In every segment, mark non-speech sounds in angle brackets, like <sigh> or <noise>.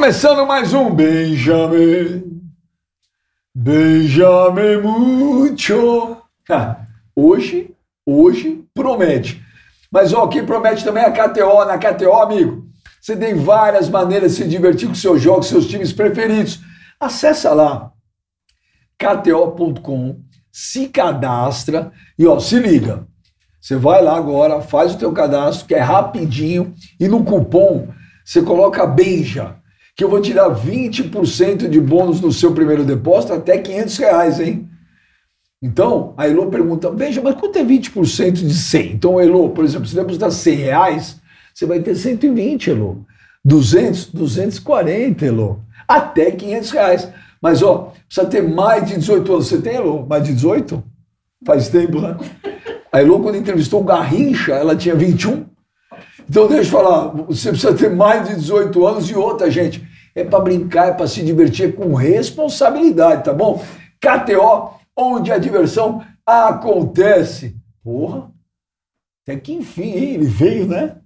Começando mais um Benjamin. Benjamin Mucho. Ah, hoje, hoje promete. Mas ó, quem promete também é a KTO. Na KTO, amigo, você tem várias maneiras de se divertir com seus jogos, seus times preferidos. Acesse lá kto.com, se cadastra e ó, se liga. Você vai lá agora, faz o teu cadastro, que é rapidinho, e no cupom você coloca beija que eu vou tirar 20% de bônus do seu primeiro depósito até 500 reais, hein? Então, a Elo pergunta, veja, mas quanto é 20% de 100? Então, Elo, por exemplo, se você depositar 100 reais, você vai ter 120, Elo. 200, 240, Elo. Até 500 reais. Mas, ó, precisa ter mais de 18 anos. Você tem, Elo? Mais de 18? Faz tempo, né? A Elo, quando entrevistou o Garrincha, ela tinha 21. Então, deixa eu falar, você precisa ter mais de 18 anos e outra, gente. É para brincar, é para se divertir é com responsabilidade, tá bom? KTO, onde a diversão acontece. Porra, até que enfim, hein? ele veio, né?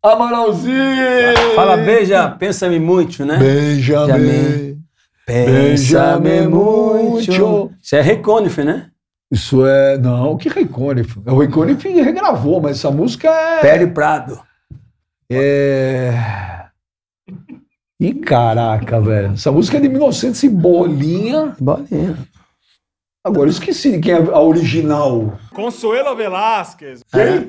Amaralzinho! Fala, beija, pensa-me muito, né? Beija-me. pensa me muito. Isso é Reconife, né? Isso é. Não, que Reconife? O Reconife regravou, mas essa música é. Pérez Prado. É. E caraca, velho. Essa música é de 1900 e bolinha. Bolinha. Agora eu esqueci de quem é a original. Consuelo Velasquez. É. Quem? É.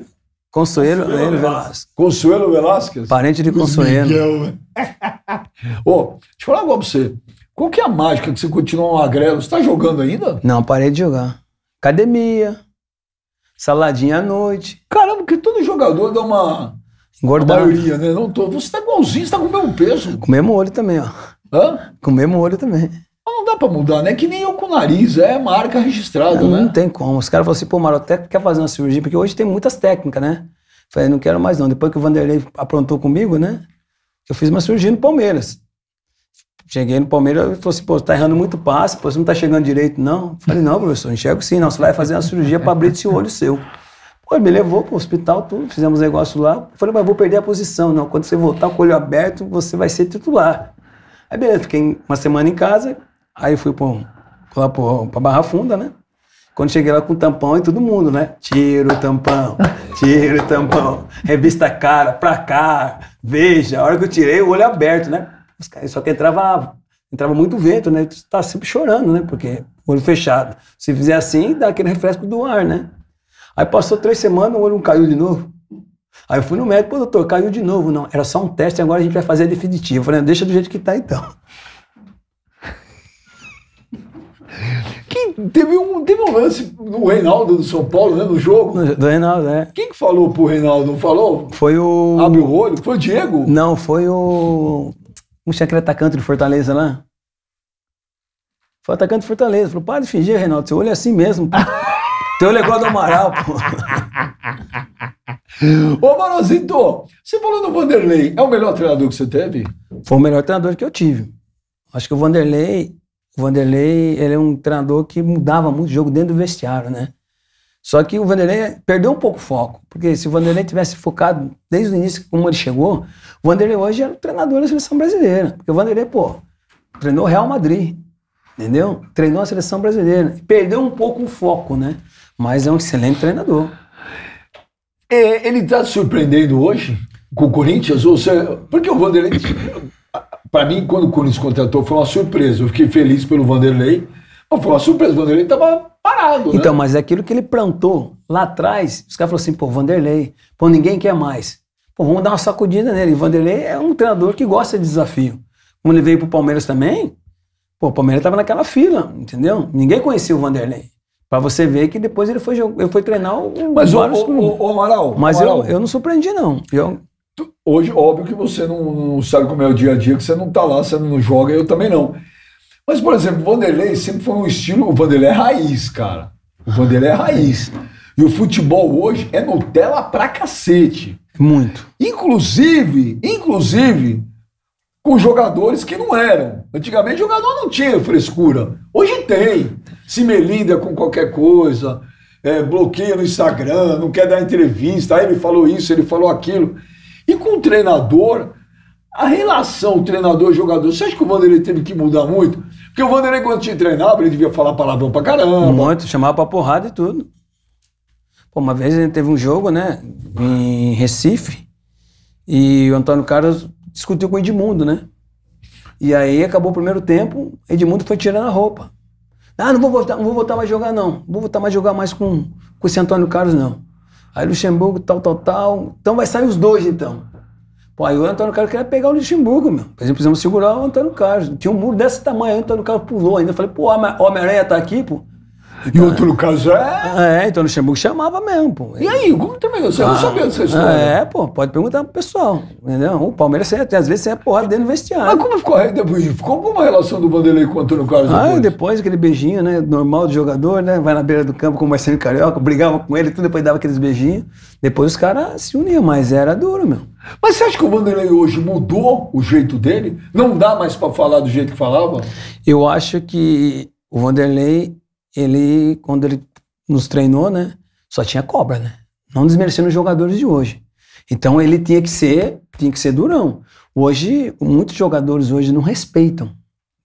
Consuelo, Consuelo Velasquez. Consuelo Velasquez? Parente de Consuelo. Miguel. oh, <laughs> deixa eu falar agora pra você. Qual que é a mágica que você continua magrelo? Você tá jogando ainda? Não, parei de jogar. Academia. Saladinha à noite. Caramba, que todo jogador dá uma Engordar. A maioria, né? Não tô. Você tá igualzinho, você tá com o mesmo peso. Com o mesmo olho também, ó. Hã? Com o mesmo olho também. Mas não dá pra mudar, né? Que nem eu com o nariz, é marca registrada, não, né? Não tem como. Os caras falam assim, pô, Maro, até quer fazer uma cirurgia, porque hoje tem muitas técnicas, né? Falei, não quero mais não. Depois que o Vanderlei aprontou comigo, né? Eu fiz uma cirurgia no Palmeiras. Cheguei no Palmeiras e falou assim, pô, você tá errando muito passe, pô, você não tá chegando direito, não. Falei, não, professor, enxergo sim, não. Você vai fazer uma cirurgia para abrir esse olho seu. Pô, me levou pro hospital, tudo, fizemos negócio lá. falei, mas vou perder a posição. Não, quando você voltar com o olho aberto, você vai ser titular. Aí beleza, fiquei uma semana em casa, aí fui pro, lá pro, pra Barra Funda, né? Quando cheguei lá com tampão e todo mundo, né? Tira o tampão, tira o tampão, revista cara, pra cá, veja. A hora que eu tirei, o olho aberto, né? Só que entrava, entrava muito vento, né? Tu tá sempre chorando, né? Porque olho fechado. Se fizer assim, dá aquele refresco do ar, né? Aí passou três semanas, o olho não caiu de novo. Aí eu fui no médico, pô, doutor, caiu de novo. Não, era só um teste, agora a gente vai fazer definitivo. Eu falei, deixa do jeito que tá então. <laughs> Quem, teve, um, teve um lance no Reinaldo do São Paulo, né? No jogo. do Reinaldo, é. Quem que falou pro Reinaldo? Não falou? Foi o. Abre o olho? Foi o Diego? Não, foi o. Como se aquele atacante do Fortaleza lá? Foi o atacante do Fortaleza. Falou, para de fingir, Reinaldo, seu olho é assim mesmo. <laughs> Tem o negócio do Amaral, pô. Ô, Marozito, você falou do Vanderlei. É o melhor treinador que você teve? Foi o melhor treinador que eu tive. Acho que o Vanderlei, o Vanderlei, ele é um treinador que mudava muito o jogo dentro do vestiário, né? Só que o Vanderlei perdeu um pouco o foco, porque se o Vanderlei tivesse focado desde o início como ele chegou, o Vanderlei hoje era é o treinador da seleção brasileira. Porque o Vanderlei, pô, treinou Real Madrid, entendeu? Treinou a seleção brasileira. Perdeu um pouco o foco, né? mas é um excelente treinador. É, ele está surpreendendo hoje com o Corinthians? Ou seja, porque o Vanderlei, para mim, quando o Corinthians contratou, foi uma surpresa. Eu fiquei feliz pelo Vanderlei, mas foi uma surpresa. O Vanderlei estava parado. Né? Então, né? mas é aquilo que ele plantou lá atrás. Os caras falaram assim: pô, Vanderlei, pô, ninguém quer mais. Pô, vamos dar uma sacudida nele. E Vanderlei é um treinador que gosta de desafio. Quando ele veio para o Palmeiras também, pô, o Palmeiras estava naquela fila, entendeu? Ninguém conhecia o Vanderlei. Pra você ver que depois ele foi, ele foi treinar o. Mas o, o, o, o Amaral. Mas Amaral. Eu, eu não surpreendi, não. Eu, Hoje, óbvio que você não, não, sabe como é o dia a dia, que você não está lá, você não joga, eu também não. Mas, por exemplo, o Vanderlei sempre foi um estilo. O Vanderlei é raiz, cara. O Vanderlei é raiz. E o futebol hoje é Nutella pra cacete. Muito. Inclusive, inclusive, com jogadores que não eram. Antigamente, jogador não tinha frescura. Hoje tem. Se melinda com qualquer coisa, é, bloqueia no Instagram, não quer dar entrevista. Aí ah, ele falou isso, ele falou aquilo. E com o treinador, a relação treinador-jogador, você acha que o Vanderlei teve que mudar muito? Porque o Vanderlei, quando te treinava, ele devia falar palavrão pra caramba. Muito, chamava pra porrada e tudo. Pô, uma vez ele teve um jogo, né, em Recife, e o Antônio Carlos discutiu com o Edmundo, né? E aí acabou o primeiro tempo, Edmundo foi tirando a roupa. Ah, não vou voltar, não vou voltar mais jogar, não. Não vou voltar mais jogar mais com, com esse Antônio Carlos, não. Aí Luxemburgo, tal, tal, tal. Então vai sair os dois, então. Pô, aí o Antônio Carlos queria pegar o Luxemburgo, meu. Por exemplo, precisamos segurar o Antônio Carlos. Tinha um muro desse tamanho, o Antônio Carlos pulou ainda. Eu falei, pô, o Homem-Aranha tá aqui, pô. E outro caso é. É, então Luxemburgo chamava mesmo, pô. E aí, como também? Você ah, não sabia ah, dessa história? É, pô, pode perguntar pro pessoal. Entendeu? O Palmeiras até às vezes é porrada dentro do vestiário. Mas como ficou depois? Ficou alguma relação do Vanderlei com o Antônio Carlos? Ah, depois? depois aquele beijinho, né? Normal de jogador, né? Vai na beira do campo com o Marcelo Carioca, brigava com ele, tudo depois dava aqueles beijinhos. Depois os caras se uniam, mas era duro, meu. Mas você acha que o Vanderlei hoje mudou o jeito dele? Não dá mais para falar do jeito que falava? Eu acho que o Vanderlei ele, quando ele nos treinou, né? Só tinha cobra, né? Não desmerecendo os jogadores de hoje. Então ele tinha que ser, tinha que ser durão. Hoje, muitos jogadores hoje não respeitam.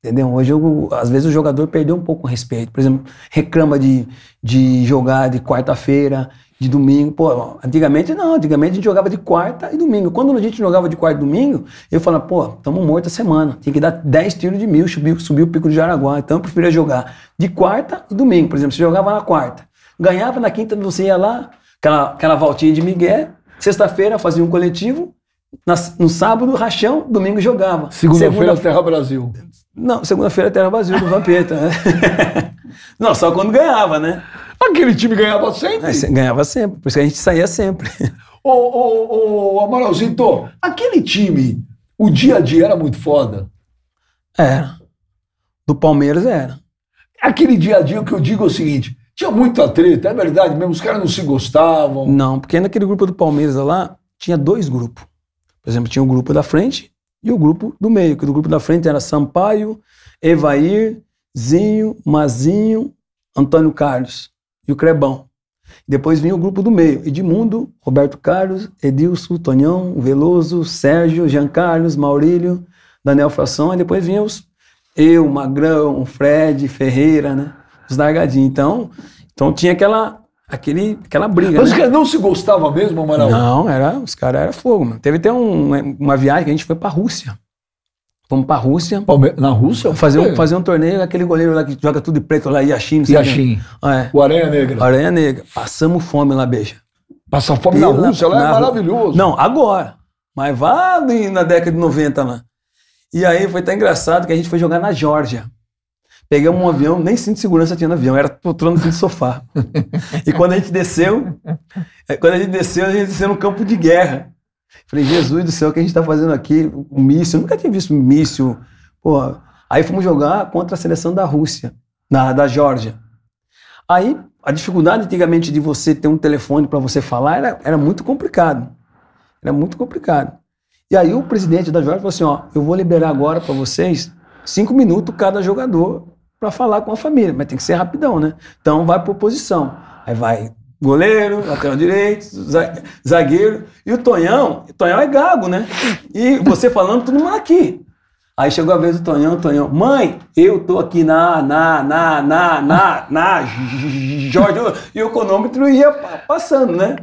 Entendeu? Hoje, eu, às vezes, o jogador perdeu um pouco o respeito. Por exemplo, reclama de, de jogar de quarta-feira de domingo. Pô, antigamente não, antigamente a gente jogava de quarta e domingo. Quando a gente jogava de quarta e domingo, eu falava, pô, estamos mortos a semana. Tem que dar 10 tiros de mil, subir, subir o pico de Jaraguá. Então eu preferia jogar de quarta e domingo. Por exemplo, você jogava na quarta. Ganhava na quinta, você ia lá, aquela, aquela voltinha de Miguel. Sexta-feira fazia um coletivo, no sábado, rachão, domingo jogava. Segunda-feira, Segunda Terra Brasil. Não, segunda-feira era vazio do Vampeta, né? <laughs> Não, só quando ganhava, né? Aquele time ganhava sempre? É, ganhava sempre, por isso que a gente saía sempre. <laughs> Ô, ô, ô, Amaralzito, aquele time, o dia a dia era muito foda? Era. Do Palmeiras era. Aquele dia a dia, o que eu digo é o seguinte, tinha muita treta, é verdade mesmo, os caras não se gostavam. Não, porque naquele grupo do Palmeiras lá, tinha dois grupos. Por exemplo, tinha o grupo da frente e o grupo do meio, que do grupo da frente era Sampaio, Evair, Zinho, Mazinho, Antônio Carlos e o Crebão. Depois vinha o grupo do meio, Edmundo, Roberto Carlos, Edilson, Tonhão, Veloso, Sérgio, Jean Carlos, Maurílio, Daniel Fração, e depois vinha os eu, Magrão, Fred, Ferreira, né? Os largadinhos. Então, então tinha aquela aquele, aquela briga. Mas né? os caras não se gostavam mesmo, Amaral? Não, era, os caras eram fogo, mano. Teve até um, né, uma viagem que a gente foi pra Rússia. Fomos pra Rússia. Palme na Rússia? Fazer um, fazer um torneio, aquele goleiro lá que joga tudo de preto lá, Yashin. Yashin. É. O Aranha Negra. Aranha Negra. Passamos fome lá, beija. Passar fome Pela, na Rússia lá é na, é maravilhoso. Não, agora. Mas vá na década de 90 lá. E aí foi até engraçado que a gente foi jogar na Geórgia. Pegamos um avião, nem cinto de segurança tinha no avião, era poltrona de do sofá. <laughs> e quando a gente desceu, é, quando a gente desceu, a gente desceu no campo de guerra. Falei, Jesus do céu, o que a gente está fazendo aqui? Um míssil, nunca tinha visto um míssil. Porra. Aí fomos jogar contra a seleção da Rússia, na, da Geórgia. Aí a dificuldade antigamente de você ter um telefone para você falar era, era muito complicado. Era muito complicado. E aí o presidente da Geórgia falou assim: ó, eu vou liberar agora para vocês cinco minutos cada jogador para falar com a família, mas tem que ser rapidão, né? Então vai por posição. Aí vai goleiro, lateral direito, zagueiro. E o Tonhão, o Tonhão é gago, né? E você falando, todo mundo aqui. Aí chegou a vez do Tonhão, Tonhão, mãe, eu tô aqui na, na, na, na, na, na, Jorge, e o econômetro ia passando, né?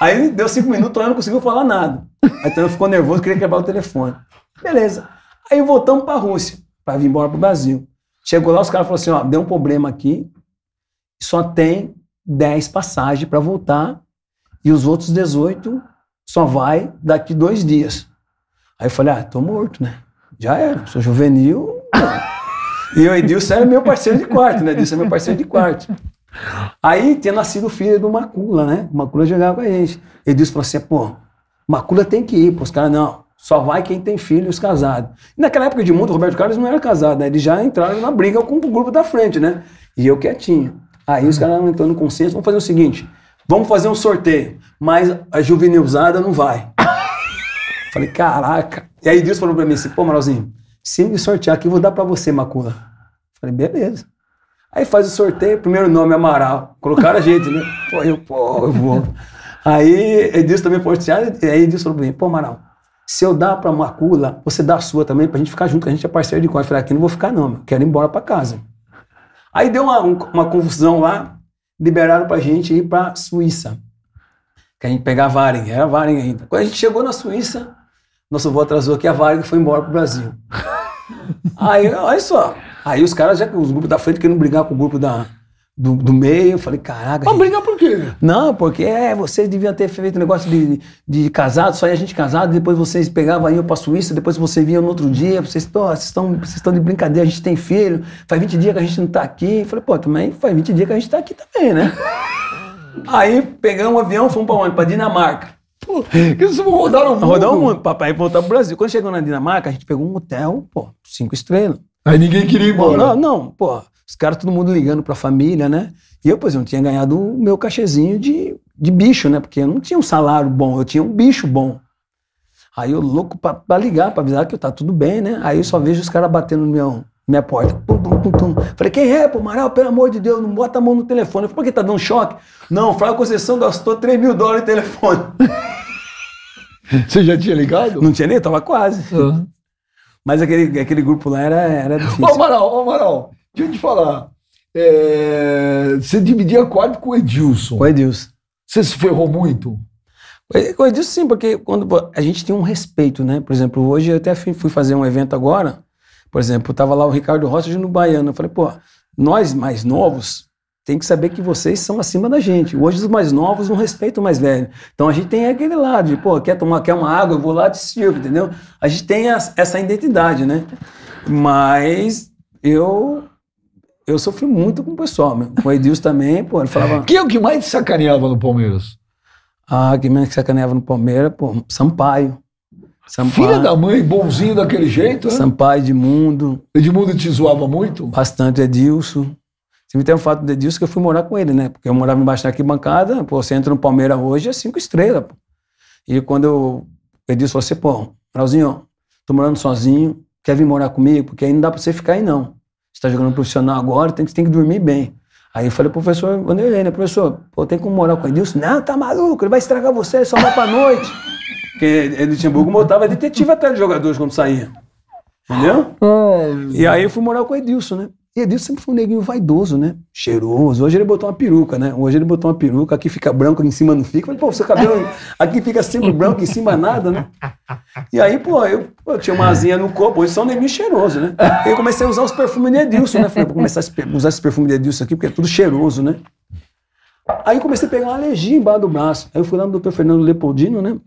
Aí deu cinco minutos, o Tonhão não conseguiu falar nada. Aí o Tonhão ficou nervoso, queria quebrar o telefone. Beleza. Aí voltamos pra Rússia, para vir embora pro Brasil. Chegou lá, os caras falaram assim: ó, deu um problema aqui, só tem 10 passagens para voltar e os outros 18 só vai daqui dois dias. Aí eu falei: ah, tô morto, né? Já era, sou juvenil. e o Edilson era meu parceiro de quarto, né? Edilson é meu parceiro de quarto. Aí tinha nascido o filho do Macula, né? O Macula jogava com a gente. Edilson falou assim: pô, Macula tem que ir. Pô, os caras, não. Só vai quem tem filhos casados. Naquela época de mundo, o Roberto Carlos não era casado, né? Eles já entraram na briga com o grupo da frente, né? E eu quietinho. Aí os caras entrando no consenso, vamos fazer o seguinte, vamos fazer um sorteio, mas a juvenilzada não vai. <laughs> Falei, caraca. E aí Deus falou pra mim assim, pô, Maralzinho, se me sortear aqui, eu vou dar pra você, Macula. Falei, beleza. Aí faz o sorteio, primeiro nome Amaral. Colocaram a gente, né? Pô, eu, pô, eu vou. Aí Edilson também foi sorteado, aí Deus falou pra mim, pô, Amaral, se eu dar para Macula, você dá a sua também, para a gente ficar junto, que a gente é parceiro de corte. Eu falei, ah, aqui não vou ficar não, meu. quero ir embora para casa. Aí deu uma, uma confusão lá, liberaram para a gente ir para Suíça, que a gente pegar Varen, era Varen ainda. Quando a gente chegou na Suíça, nosso voo atrasou aqui, a e foi embora para o Brasil. <laughs> Aí, olha só, aí os caras, já que os grupos da frente querendo brigar com o grupo da, do, do meio. Eu falei, caraca. Mas briga brigar por quê? Não, porque é, vocês deviam ter feito um negócio de, de casado, só ia a gente casado, depois vocês pegavam, iam pra Suíça, depois vocês vinham no outro dia, vocês estão ah, vocês estão de brincadeira, a gente tem filho, faz 20 dias que a gente não tá aqui. Eu falei, pô, também faz 20 dias que a gente tá aqui também, né? Aí pegamos um avião, fomos pra onde? Pra Dinamarca. Pô, vão rodar um mundo. rodar o mundo, papai, voltar pro Brasil. Quando chegou na Dinamarca, a gente pegou um hotel, pô, cinco estrelas. Aí ninguém queria ir embora. Pô, não, não, pô. Os caras, todo mundo ligando pra família, né? E eu, pois, não tinha ganhado o meu cachezinho de, de bicho, né? Porque eu não tinha um salário bom, eu tinha um bicho bom. Aí eu louco pra, pra ligar, pra avisar que eu tá tudo bem, né? Aí eu só vejo os caras batendo na minha porta. Pum, pum, pum, pum. Falei, quem é, pô, Pelo amor de Deus, não bota a mão no telefone. Eu falei, por que tá dando choque? Não, Flávio Conceição gastou 3 mil dólares no telefone. <laughs> Você já tinha ligado? Não tinha nem, tava quase. Uhum. Mas aquele, aquele grupo lá era, era difícil. Ô, Amaral, ô, Amaral. Deixa eu te falar. É, você dividia quarto com o Edilson. Com o Edilson. Você se ferrou muito? Com o Edilson, sim, porque quando a gente tem um respeito, né? Por exemplo, hoje eu até fui fazer um evento agora. Por exemplo, tava lá o Ricardo Rocha no Baiano. Eu falei, pô, nós mais novos tem que saber que vocês são acima da gente. Hoje os mais novos não respeitam o mais velho. Então a gente tem aquele lado de, pô, quer tomar quer uma água, eu vou lá e te sirvo, entendeu? A gente tem essa identidade, né? Mas eu eu sofri muito com o pessoal, meu. com o Edilson também, pô, ele falava... Quem é o que mais sacaneava no Palmeiras? Ah, quem mais sacaneava no Palmeiras, pô, Sampaio. Sampaio. Filha da mãe, bonzinho daquele jeito, né? Sampaio, Edmundo. Edmundo te zoava muito? Bastante, Edilson. Sempre tem um fato do Edilson que eu fui morar com ele, né? Porque eu morava embaixo da arquibancada, pô, você entra no Palmeiras hoje, é cinco estrelas, pô. E quando eu, o Edilson falou assim, pô, Raulzinho, tô morando sozinho, quer vir morar comigo? Porque aí não dá pra você ficar aí, não. Você tá jogando profissional agora, tem que, tem que dormir bem. Aí eu falei pro professor Vanderlei, né? Professor, pô, tem como morar com o Edilson? Não, tá maluco, ele vai estragar você, só vai pra noite. <laughs> Porque Edimburgo botava é detetive até de jogadores quando saía. Entendeu? e aí eu fui morar com o Edilson, né? E Edilson sempre foi um neguinho vaidoso, né? Cheiroso. Hoje ele botou uma peruca, né? Hoje ele botou uma peruca, aqui fica branco, em cima não fica. Falei, pô, seu cabelo <laughs> aqui fica sempre branco, em cima nada, né? E aí, pô, eu, eu tinha uma asinha no corpo, hoje são um neguinho cheiroso, né? E eu comecei a usar os perfumes de Edilson, né? Falei, vou começar a usar esse perfume de Edilson aqui, porque é tudo cheiroso, né? Aí eu comecei a pegar uma alergia embaixo do braço. Aí eu fui lá no doutor Fernando Leopoldino, né?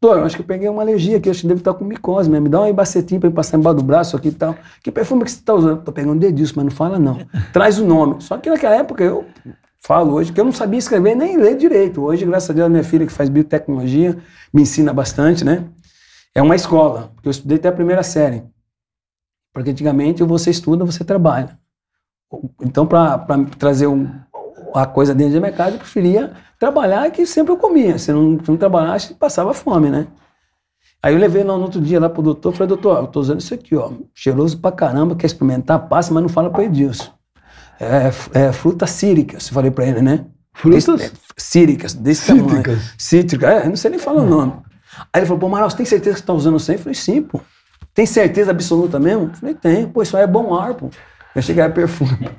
Doutor, acho que eu peguei uma alergia aqui, acho que deve estar com micose mesmo. Me dá um embacetinho pra eu passar embaixo do braço aqui e tal. Que perfume que você tá usando? Tô pegando dedilson, mas não fala não. Traz o nome. Só que naquela época eu falo hoje que eu não sabia escrever nem ler direito. Hoje, graças a Deus, a minha filha que faz biotecnologia me ensina bastante, né? É uma escola, porque eu estudei até a primeira série. Porque antigamente você estuda, você trabalha. Então, para trazer um a coisa dentro de mercado, eu preferia trabalhar que sempre eu comia. Se não, se não trabalhasse, passava fome, né? Aí eu levei no, no outro dia lá pro doutor, falei, doutor, eu tô usando isso aqui, ó, cheiroso pra caramba, quer experimentar, passa, mas não fala pra Edilson. É, é frutas círicas, falei pra ele, né? Frutas? Esse, é, círicas, desse cítricas. tamanho. Cítricas. É, não sei nem falar o nome. Aí ele falou, pô, você tem certeza que você tá usando isso aí? Eu falei, sim, pô. Tem certeza absoluta mesmo? Eu falei, tem. Pô, isso aí é bom ar, pô. Eu cheguei a perfume.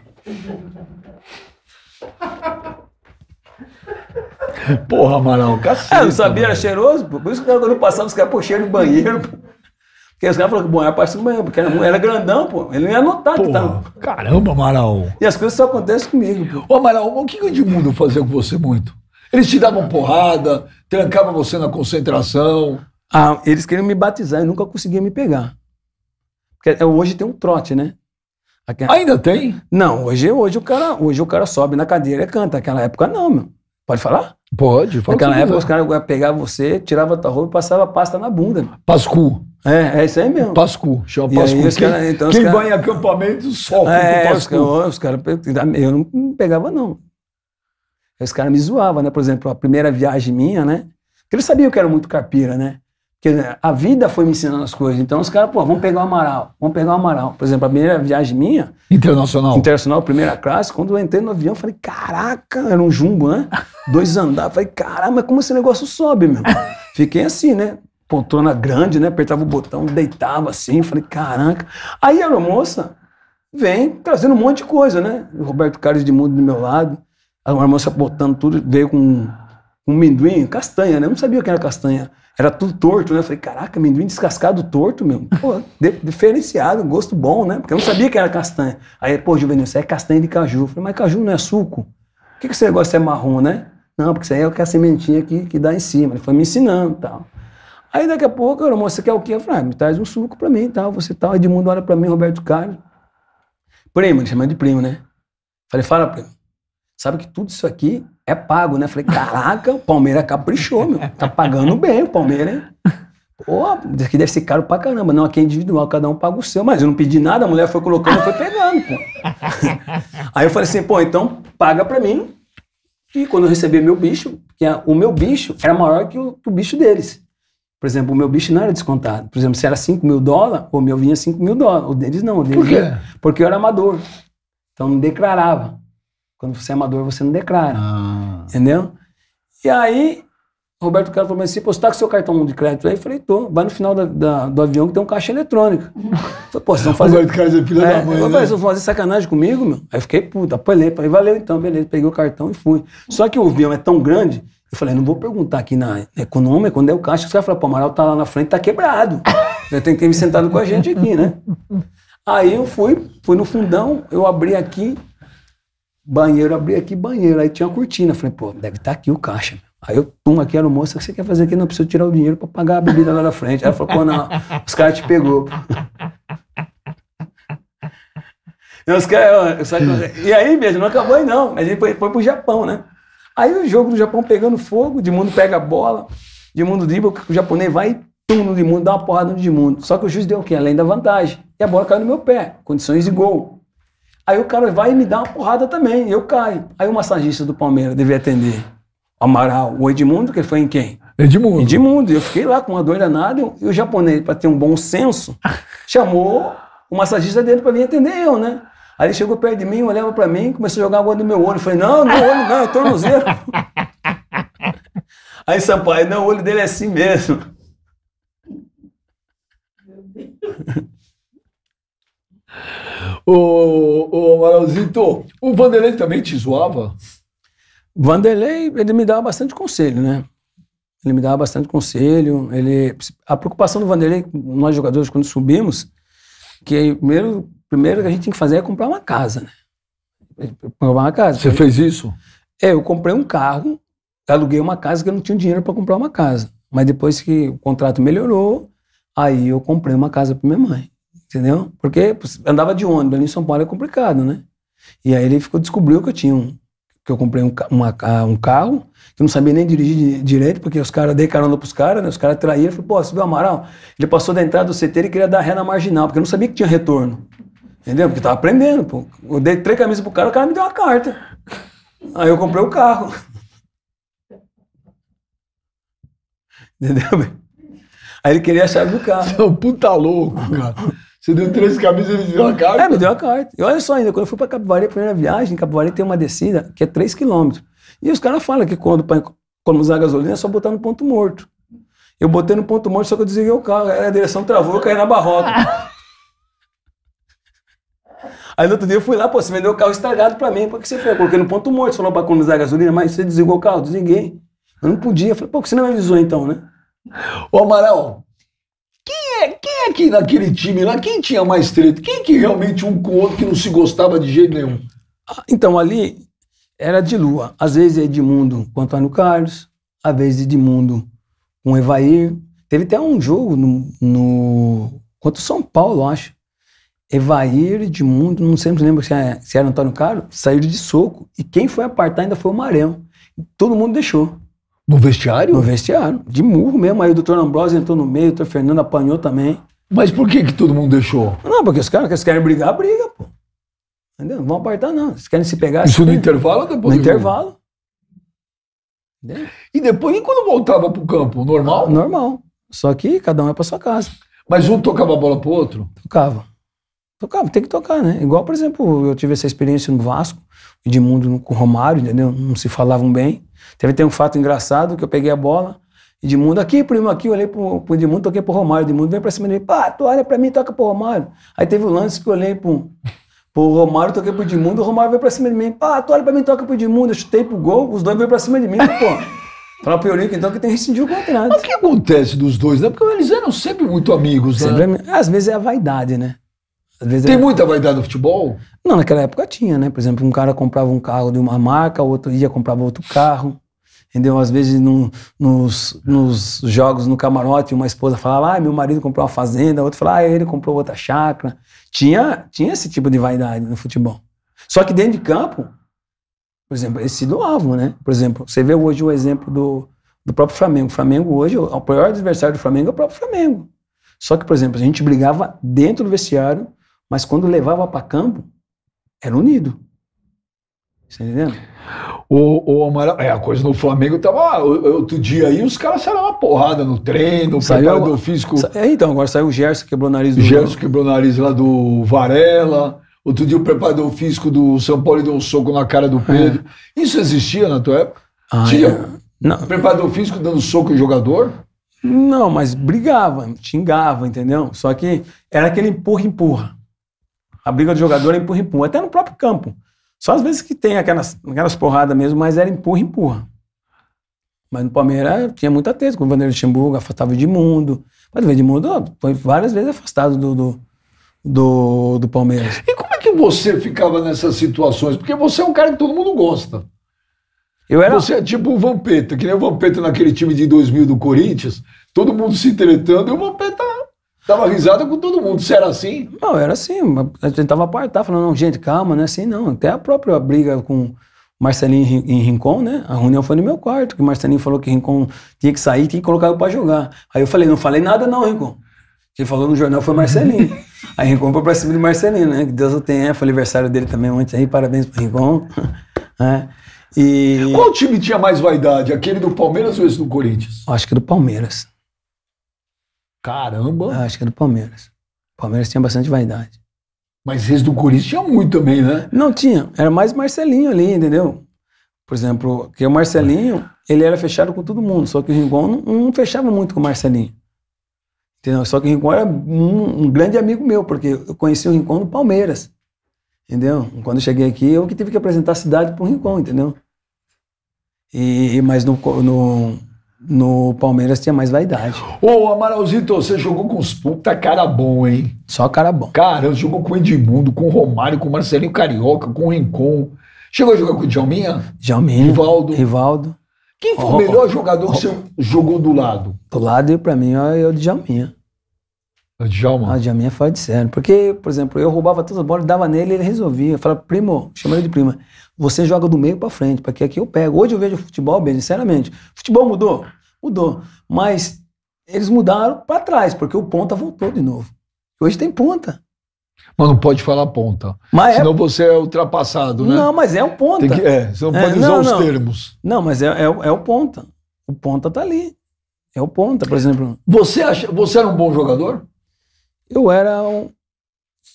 Porra, Amaral, cacete. Ah, Eu sabia, era cheiroso. Por isso que quando passava, os caras, pô, cheiro de banheiro. Porque os caras falaram que bom, era parte do banheiro, porque era, era grandão, pô. Ele não ia notar porra, que tava. Caramba, Amaral. E as coisas só acontecem comigo, pô. Ô, Amaral, o que o Edmundo fazia com você muito? Eles te davam porrada, trancavam você na concentração. Ah, eles queriam me batizar e nunca conseguiam me pegar. Porque é, hoje tem um trote, né? Aquela... Ainda tem? Não, hoje, hoje, o cara, hoje o cara sobe na cadeira e canta. Naquela época não, meu. Pode falar? Pode, pode. Naquela época, os caras pegavam você, tiravam a tua roupa e passavam pasta na bunda. Pascu. É, é isso aí mesmo. Pascu. Chama Pascu. Aí, quem, cara, então, quem cara... vai em acampamento sofre é, com Pascu. Os caras, cara, eu não pegava, não. Os caras me zoavam, né? Por exemplo, a primeira viagem minha, né? Porque eles sabiam que eu era muito capira, né? Porque a vida foi me ensinando as coisas. Então os caras, pô, vamos pegar o Amaral, vamos pegar o Amaral. Por exemplo, a primeira viagem minha. Internacional. Internacional, primeira classe. Quando eu entrei no avião, falei, caraca, era um jumbo, né? <laughs> Dois andares. Falei, caraca, mas como esse negócio sobe, meu? Fiquei assim, né? Poltrona grande, né? Apertava o botão, deitava assim. Falei, caraca. Aí a moça vem trazendo um monte de coisa, né? O Roberto Carlos de Mundo do meu lado. A moça botando tudo, veio com um amendoim, castanha, né? Eu não sabia o que era castanha. Era tudo torto, né? Eu falei, caraca, amendoim descascado torto, meu. Pô, diferenciado, gosto bom, né? Porque eu não sabia que era castanha. Aí, pô, Juvenil, isso é castanha de caju. Eu falei, mas caju não é suco? Por que, que esse negócio é marrom, né? Não, porque isso aí é o que a sementinha que, que dá em cima. Ele foi me ensinando e tal. Aí daqui a pouco, eu moço, você quer o quê? Eu falei, ah, me traz um suco pra mim e tal. Você tal. Edmundo olha pra mim, Roberto Carlos. Primo, ele chama de primo, né? Falei, fala, primo sabe que tudo isso aqui é pago, né? Falei, caraca, o Palmeiras caprichou, meu. Tá pagando bem o Palmeiras, hein? Pô, isso aqui deve ser caro pra caramba. Não, aqui é individual, cada um paga o seu. Mas eu não pedi nada, a mulher foi colocando, foi pegando, pô. Aí eu falei assim, pô, então paga pra mim. E quando eu recebi meu bicho, que é, o meu bicho era maior que o, que o bicho deles. Por exemplo, o meu bicho não era descontado. Por exemplo, se era 5 mil dólares, o meu vinha 5 mil dólares. O deles não. O deles Por quê? porque eu era amador. Então não declarava. Quando você é amador, você não declara. Ah. Entendeu? E aí, Roberto Carlos falou assim: Pô, você tá com seu cartão de crédito aí? Eu falei: Tô. Vai no final da, da, do avião que tem um caixa eletrônico. <laughs> falei, Pô, vocês vão fazer. Roberto Carlos é é, da mãe. Né? vão fazer sacanagem comigo, meu? Aí eu fiquei puta, apanhei. Falei: Valeu então, beleza. Peguei o cartão e fui. Só que o avião é tão grande. Eu falei, não vou perguntar aqui na econômica, quando é o caixa, você vai falar: pô, o Amaral tá lá na frente, tá quebrado. <laughs> tem que ter me sentado com a gente aqui, né? Aí eu fui, fui no fundão, eu abri aqui, banheiro, abri aqui banheiro. Aí tinha uma cortina. Falei, pô, deve estar tá aqui o caixa. Aí eu, pum, aqui era o moço, o que você quer fazer aqui? Não, preciso tirar o dinheiro para pagar a bebida lá na frente. Aí ela falou, pô, não, os caras te pegou. e, os e aí, mesmo, não acabou aí não. A gente foi, foi pro Japão, né? Aí o jogo do Japão pegando fogo, de mundo pega a bola, de mundo dribla, o japonês vai e pum no mundo, dá uma porrada no de mundo Só que o juiz deu o quê? Além da vantagem. E a bola caiu no meu pé, condições de gol. Aí o cara vai e me dá uma porrada também, eu caio. Aí o massagista do Palmeiras devia atender. O Amaral, o Edmundo, que foi em quem? Edmundo. Edmundo. Eu fiquei lá com uma dor danada e o japonês, para ter um bom senso, <laughs> chamou o massagista dele para vir atender eu, né? Aí ele chegou perto de mim, olhava para mim, começou a jogar água no meu olho. Eu falei, não, no olho não, no zero. <laughs> Aí Sampaio, não, o olho dele é assim mesmo o, Amaralzito, o Vanderlei também te zoava? Vanderlei, ele me dava bastante conselho, né? Ele me dava bastante conselho. Ele, a preocupação do Vanderlei, nós jogadores, quando subimos, que primeiro, primeiro que a gente tinha que fazer é comprar uma casa, né? Comprar uma casa. Você fez isso? É, eu comprei um carro, aluguei uma casa que eu não tinha dinheiro para comprar uma casa. Mas depois que o contrato melhorou, aí eu comprei uma casa para minha mãe entendeu? Porque pues, andava de ônibus, ali em São Paulo é complicado, né? E aí ele ficou, descobriu que eu tinha um, que eu comprei um, uma, ah, um carro, que eu não sabia nem dirigir direito, porque os caras, dei carona pros caras, né? Os caras traíram, falei, pô, você viu o Amaral? Ele passou da entrada do CT, ele queria dar ré na marginal, porque eu não sabia que tinha retorno, entendeu? Porque eu tava aprendendo, pô. Eu dei três camisas pro cara, o cara me deu uma carta. Aí eu comprei o carro. <laughs> Entendeu? Aí ele queria a chave do carro. Você é um puta louco, cara. Você deu três camisas e me deu uma é, carta? É, me deu a carta. E olha só ainda, quando eu fui para Capivari, a primeira viagem, Capivari tem uma descida que é 3 quilômetros. E os caras falam que quando para economizar gasolina é só botar no ponto morto. Eu botei no ponto morto, só que eu desliguei o carro. Aí a direção travou, eu caí na barroca. <laughs> Aí no outro dia eu fui lá, pô, você vendeu o carro estragado pra mim. Por que você fez? Eu coloquei no ponto morto, você falou pra economizar gasolina, mas você desligou o carro? Desliguei. Eu não podia. Eu falei, pô, você não me avisou então, né? Ô Amaral, é, quem é que naquele time lá, quem tinha mais treta? Quem que realmente um com o outro que não se gostava de jeito nenhum? Ah, então, ali era de lua. Às vezes é Edmundo com Antônio Carlos, às vezes Edmundo com Evair. Teve até um jogo no, no contra o São Paulo, acho. Evair, Edmundo, não sempre lembro se era, é, se era Antônio Carlos, saíram de soco. E quem foi apartar ainda foi o Marão. Todo mundo deixou. No vestiário? No vestiário, de murro mesmo. Aí o doutor Ambrosio entrou no meio, o doutor Fernando apanhou também. Mas por que que todo mundo deixou? Não, porque os caras que querem brigar, briga, pô. Entendeu? Não vão apartar, não. Eles querem se pegar. Isso no assim. intervalo ou depois? No intervalo. Entendeu? E depois, e quando voltava pro campo? Normal? normal. Só que cada um é pra sua casa. Mas um tocava a bola pro outro? Tocava. Tocava, tem que tocar, né? Igual, por exemplo, eu tive essa experiência no Vasco, Edmundo com o Romário, entendeu? Não se falavam bem. Teve tem um fato engraçado que eu peguei a bola, Edmundo aqui, primo aqui, eu olhei pro, pro Edmundo, toquei pro Romário. Edmundo veio pra cima dele, pá, tu olha pra mim, toca pro Romário. Aí teve o um lance que eu olhei pro, pro Romário, toquei pro Edmundo, o Romário veio pra cima de mim, pá, tu olha pra mim, toca pro Edmundo. Eu chutei pro gol, os dois veio pra cima de mim, pô. <laughs> Fala pro Eurico, então, que tem que o contrato. Mas o que acontece dos dois, né? Porque eles eram sempre muito amigos, né? Sempre, às vezes é a vaidade, né? Tem é- muita vaidade no futebol? Não, naquela época tinha, né? Por exemplo, um cara comprava um carro de uma marca, outro ia comprava outro carro. Entendeu? Às vezes no, nos, nos jogos no camarote, uma esposa falava, ah, meu marido comprou uma fazenda, outro falava, ah, ele comprou outra chácara. Tinha, tinha esse tipo de vaidade no futebol. Só que dentro de campo, por exemplo, eles se doavam, né? Por exemplo, você vê hoje o exemplo do, do próprio Flamengo. O Flamengo hoje, o maior adversário do Flamengo é o próprio Flamengo. Só que, por exemplo, a gente brigava dentro do vestiário mas quando levava para campo, era unido. Você tá entendendo? O, o Amaral, é, a coisa no Flamengo tava. Ah, outro dia aí, os caras saíram uma porrada no treino, saiu do físico. Sa, é, então, agora saiu o Gerson, quebrou o nariz do. Gerson quebrou o nariz lá do Varela. Outro dia o preparador físico do São Paulo deu um soco na cara do é. Pedro. É. Isso existia na tua época? Ah, Tinha? É. Não. Preparador físico dando soco em jogador? Não, mas brigava, xingava, entendeu? Só que era aquele empurra-empurra a briga do jogador é empurra, empurra. Até no próprio campo. Só às vezes que tem aquelas, aquelas porradas mesmo, mas era empurra, empurra. Mas no Palmeiras tinha muita tese, com o Vanderlei Luxemburgo, afastava o Edmundo. Mas o Edmundo foi várias vezes afastado do, do, do, do Palmeiras. E como é que você ficava nessas situações? Porque você é um cara que todo mundo gosta. Eu era... Você é tipo o Vampeta, que nem o Vampeta naquele time de 2000 do Corinthians, todo mundo se tretando e o Vampeta tava risada com todo mundo, se era assim? Não, era assim. tentava apartar, falando, não, gente, calma, não é assim não. Até a própria briga com Marcelinho em Rincon, né? A reunião foi no meu quarto, que Marcelinho falou que Rincon tinha que sair, tinha que colocar eu pra jogar. Aí eu falei, não falei nada não, Rincon. Quem falou no jornal foi Marcelinho. <laughs> aí Rincon foi pra cima de Marcelinho, né? Que Deus o tenha, foi aniversário dele também ontem aí, parabéns pro Rincon. <laughs> é. e... Qual time tinha mais vaidade? Aquele do Palmeiras ou esse do Corinthians? Acho que do Palmeiras. Caramba! Ah, acho que era é do Palmeiras. O Palmeiras tinha bastante vaidade. Mas eles do Corinthians tinha muito também, né? Não tinha. Era mais Marcelinho ali, entendeu? Por exemplo, que o Marcelinho, ele era fechado com todo mundo, só que o Rincon não, não fechava muito com o Marcelinho. Entendeu? Só que o Rincon era um, um, grande amigo meu, porque eu conheci o Rincon no Palmeiras. Entendeu? Quando eu cheguei aqui, eu que tive que apresentar a cidade pro Rincon, entendeu? E, mas no, no, no Palmeiras tinha mais vaidade. Ô, Amaralzito, você jogou com os puta cara bom, hein? Só cara bom. Cara, eu jogou com o Edmundo, com o Romário, com o Marcelinho Carioca, com o Rincon. Chegou a jogar com o Djalminha? Djalminha. Rivaldo. Rivaldo. Quem foi o, o melhor jogador que você jogou do lado? Do lado, pra mim, é o Djalminha. É o Djalma? Ah, o Djalminha foi de sério. Porque, por exemplo, eu roubava todas as bolas, dava nele ele resolvia. Eu falava, primo, chama ele de prima. Você joga do meio pra frente, porque aqui eu pego. Hoje eu vejo futebol, bem, sinceramente. Futebol mudou? mudou. Mas eles mudaram para trás, porque o ponta voltou de novo. Hoje tem ponta. Mas não pode falar ponta. Mas é senão é... você é ultrapassado, né? Não, mas é o ponta. Que... é, você não é, pode usar não, os não. termos. Não, mas é, é, é, o ponta. O ponta tá ali. É o ponta, por exemplo. Você, acha, você era um bom jogador? Eu era um,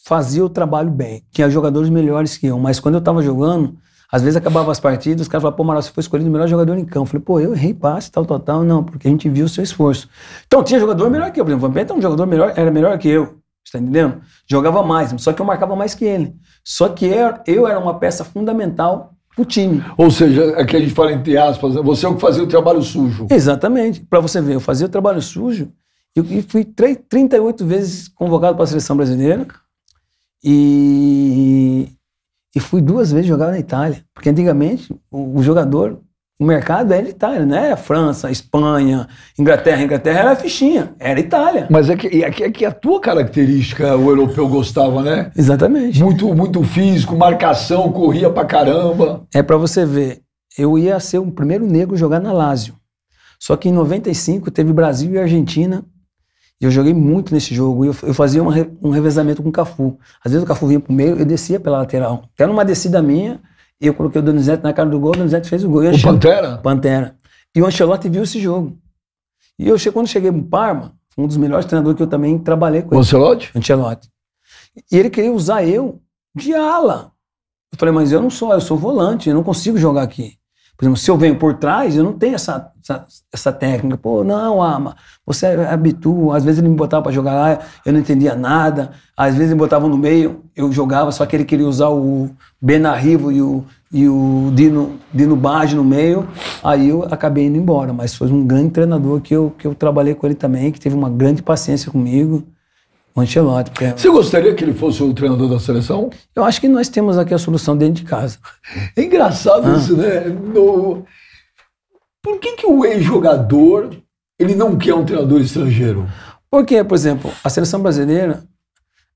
fazia o trabalho bem. Tinha jogadores melhores que eu, mas quando eu estava jogando, às vezes acabava as partidas, os caras falavam, pô, Maral, você foi escolhido o melhor jogador em campo. Eu falei, pô, eu errei passe, tal, tal, tal. Não, porque a gente viu o seu esforço. Então, tinha jogador melhor que eu. Por exemplo, o Vampeta é um jogador melhor, era melhor que eu. Você tá entendendo? Jogava mais, só que eu marcava mais que ele. Só que eu, eu era uma peça fundamental pro time. Ou seja, aqui é a gente fala entre aspas, né? você é o que fazia o trabalho sujo. Exatamente. Para você ver, eu fazia o trabalho sujo e fui 3, 38 vezes convocado para a seleção brasileira. E e fui duas vezes jogar na Itália. Porque antigamente o, o jogador, o mercado era Itália, não era França, Espanha, Inglaterra. Inglaterra era fichinha, era Itália. Mas é que, é que, é que a tua característica o europeu gostava, né? Exatamente. Muito, muito físico, marcação, corria pra caramba. É para você ver. Eu ia ser o primeiro negro jogar na Lazio. Só que em 95 teve Brasil e Argentina eu joguei muito nesse jogo. Eu, eu fazia uma, um revezamento com o Cafu. Às vezes o Cafu vinha pro meio, eu descia pela lateral. Até numa descida minha, eu coloquei o Donizete na cara do gol, o Donizete fez o gol. o Pantera? Pantera. E o Ancelotti viu esse jogo. E eu quando cheguei no Parma, um dos melhores treinadores que eu também trabalhei com o ele. Ancelotti? Ancelotti. E ele queria usar eu de ala. Eu falei, mas eu não sou, eu sou volante, eu não consigo jogar aqui. Por exemplo, se eu venho por trás, eu não tenho essa, essa, essa técnica. Pô, não, ama, você é habitua. Às vezes ele me botava para jogar lá, eu não entendia nada. Às vezes ele botava no meio, eu jogava, só que ele queria usar o Benarrivo e o, e o Dino, Dino Bage no meio. Aí eu acabei indo embora. Mas foi um grande treinador que eu, que eu trabalhei com ele também, que teve uma grande paciência comigo. O Ancelotti. Porque... Você gostaria que ele fosse o treinador da seleção? Eu acho que nós temos aqui a solução dentro de casa. É engraçado ah. isso, né? No... Por que, que o ex-jogador ele não quer um treinador estrangeiro? Porque, por exemplo, a seleção brasileira,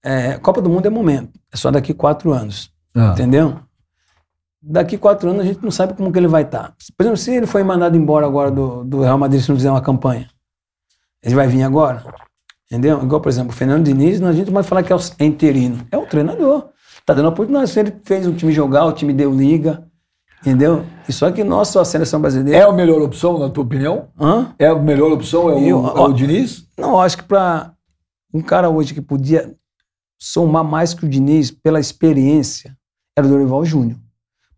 é, Copa do Mundo é momento, é só daqui quatro anos, ah. entendeu? Daqui quatro anos a gente não sabe como que ele vai estar. Tá. Por exemplo, se ele foi mandado embora agora do, do Real Madrid se não fizer uma campanha, ele vai vir agora? Entendeu? Igual, por exemplo, o Fernando Diniz, a gente não vai falar que é, é interino. É um treinador. Tá dando oportunidade. Se ele fez o time jogar, o time deu liga. Entendeu? E só que nossa seleção brasileira. É a melhor opção, na tua opinião? Hã? É a melhor opção? É o, eu, é ó, é o Diniz? Não, acho que para um cara hoje que podia somar mais que o Diniz pela experiência era o Dorival Júnior.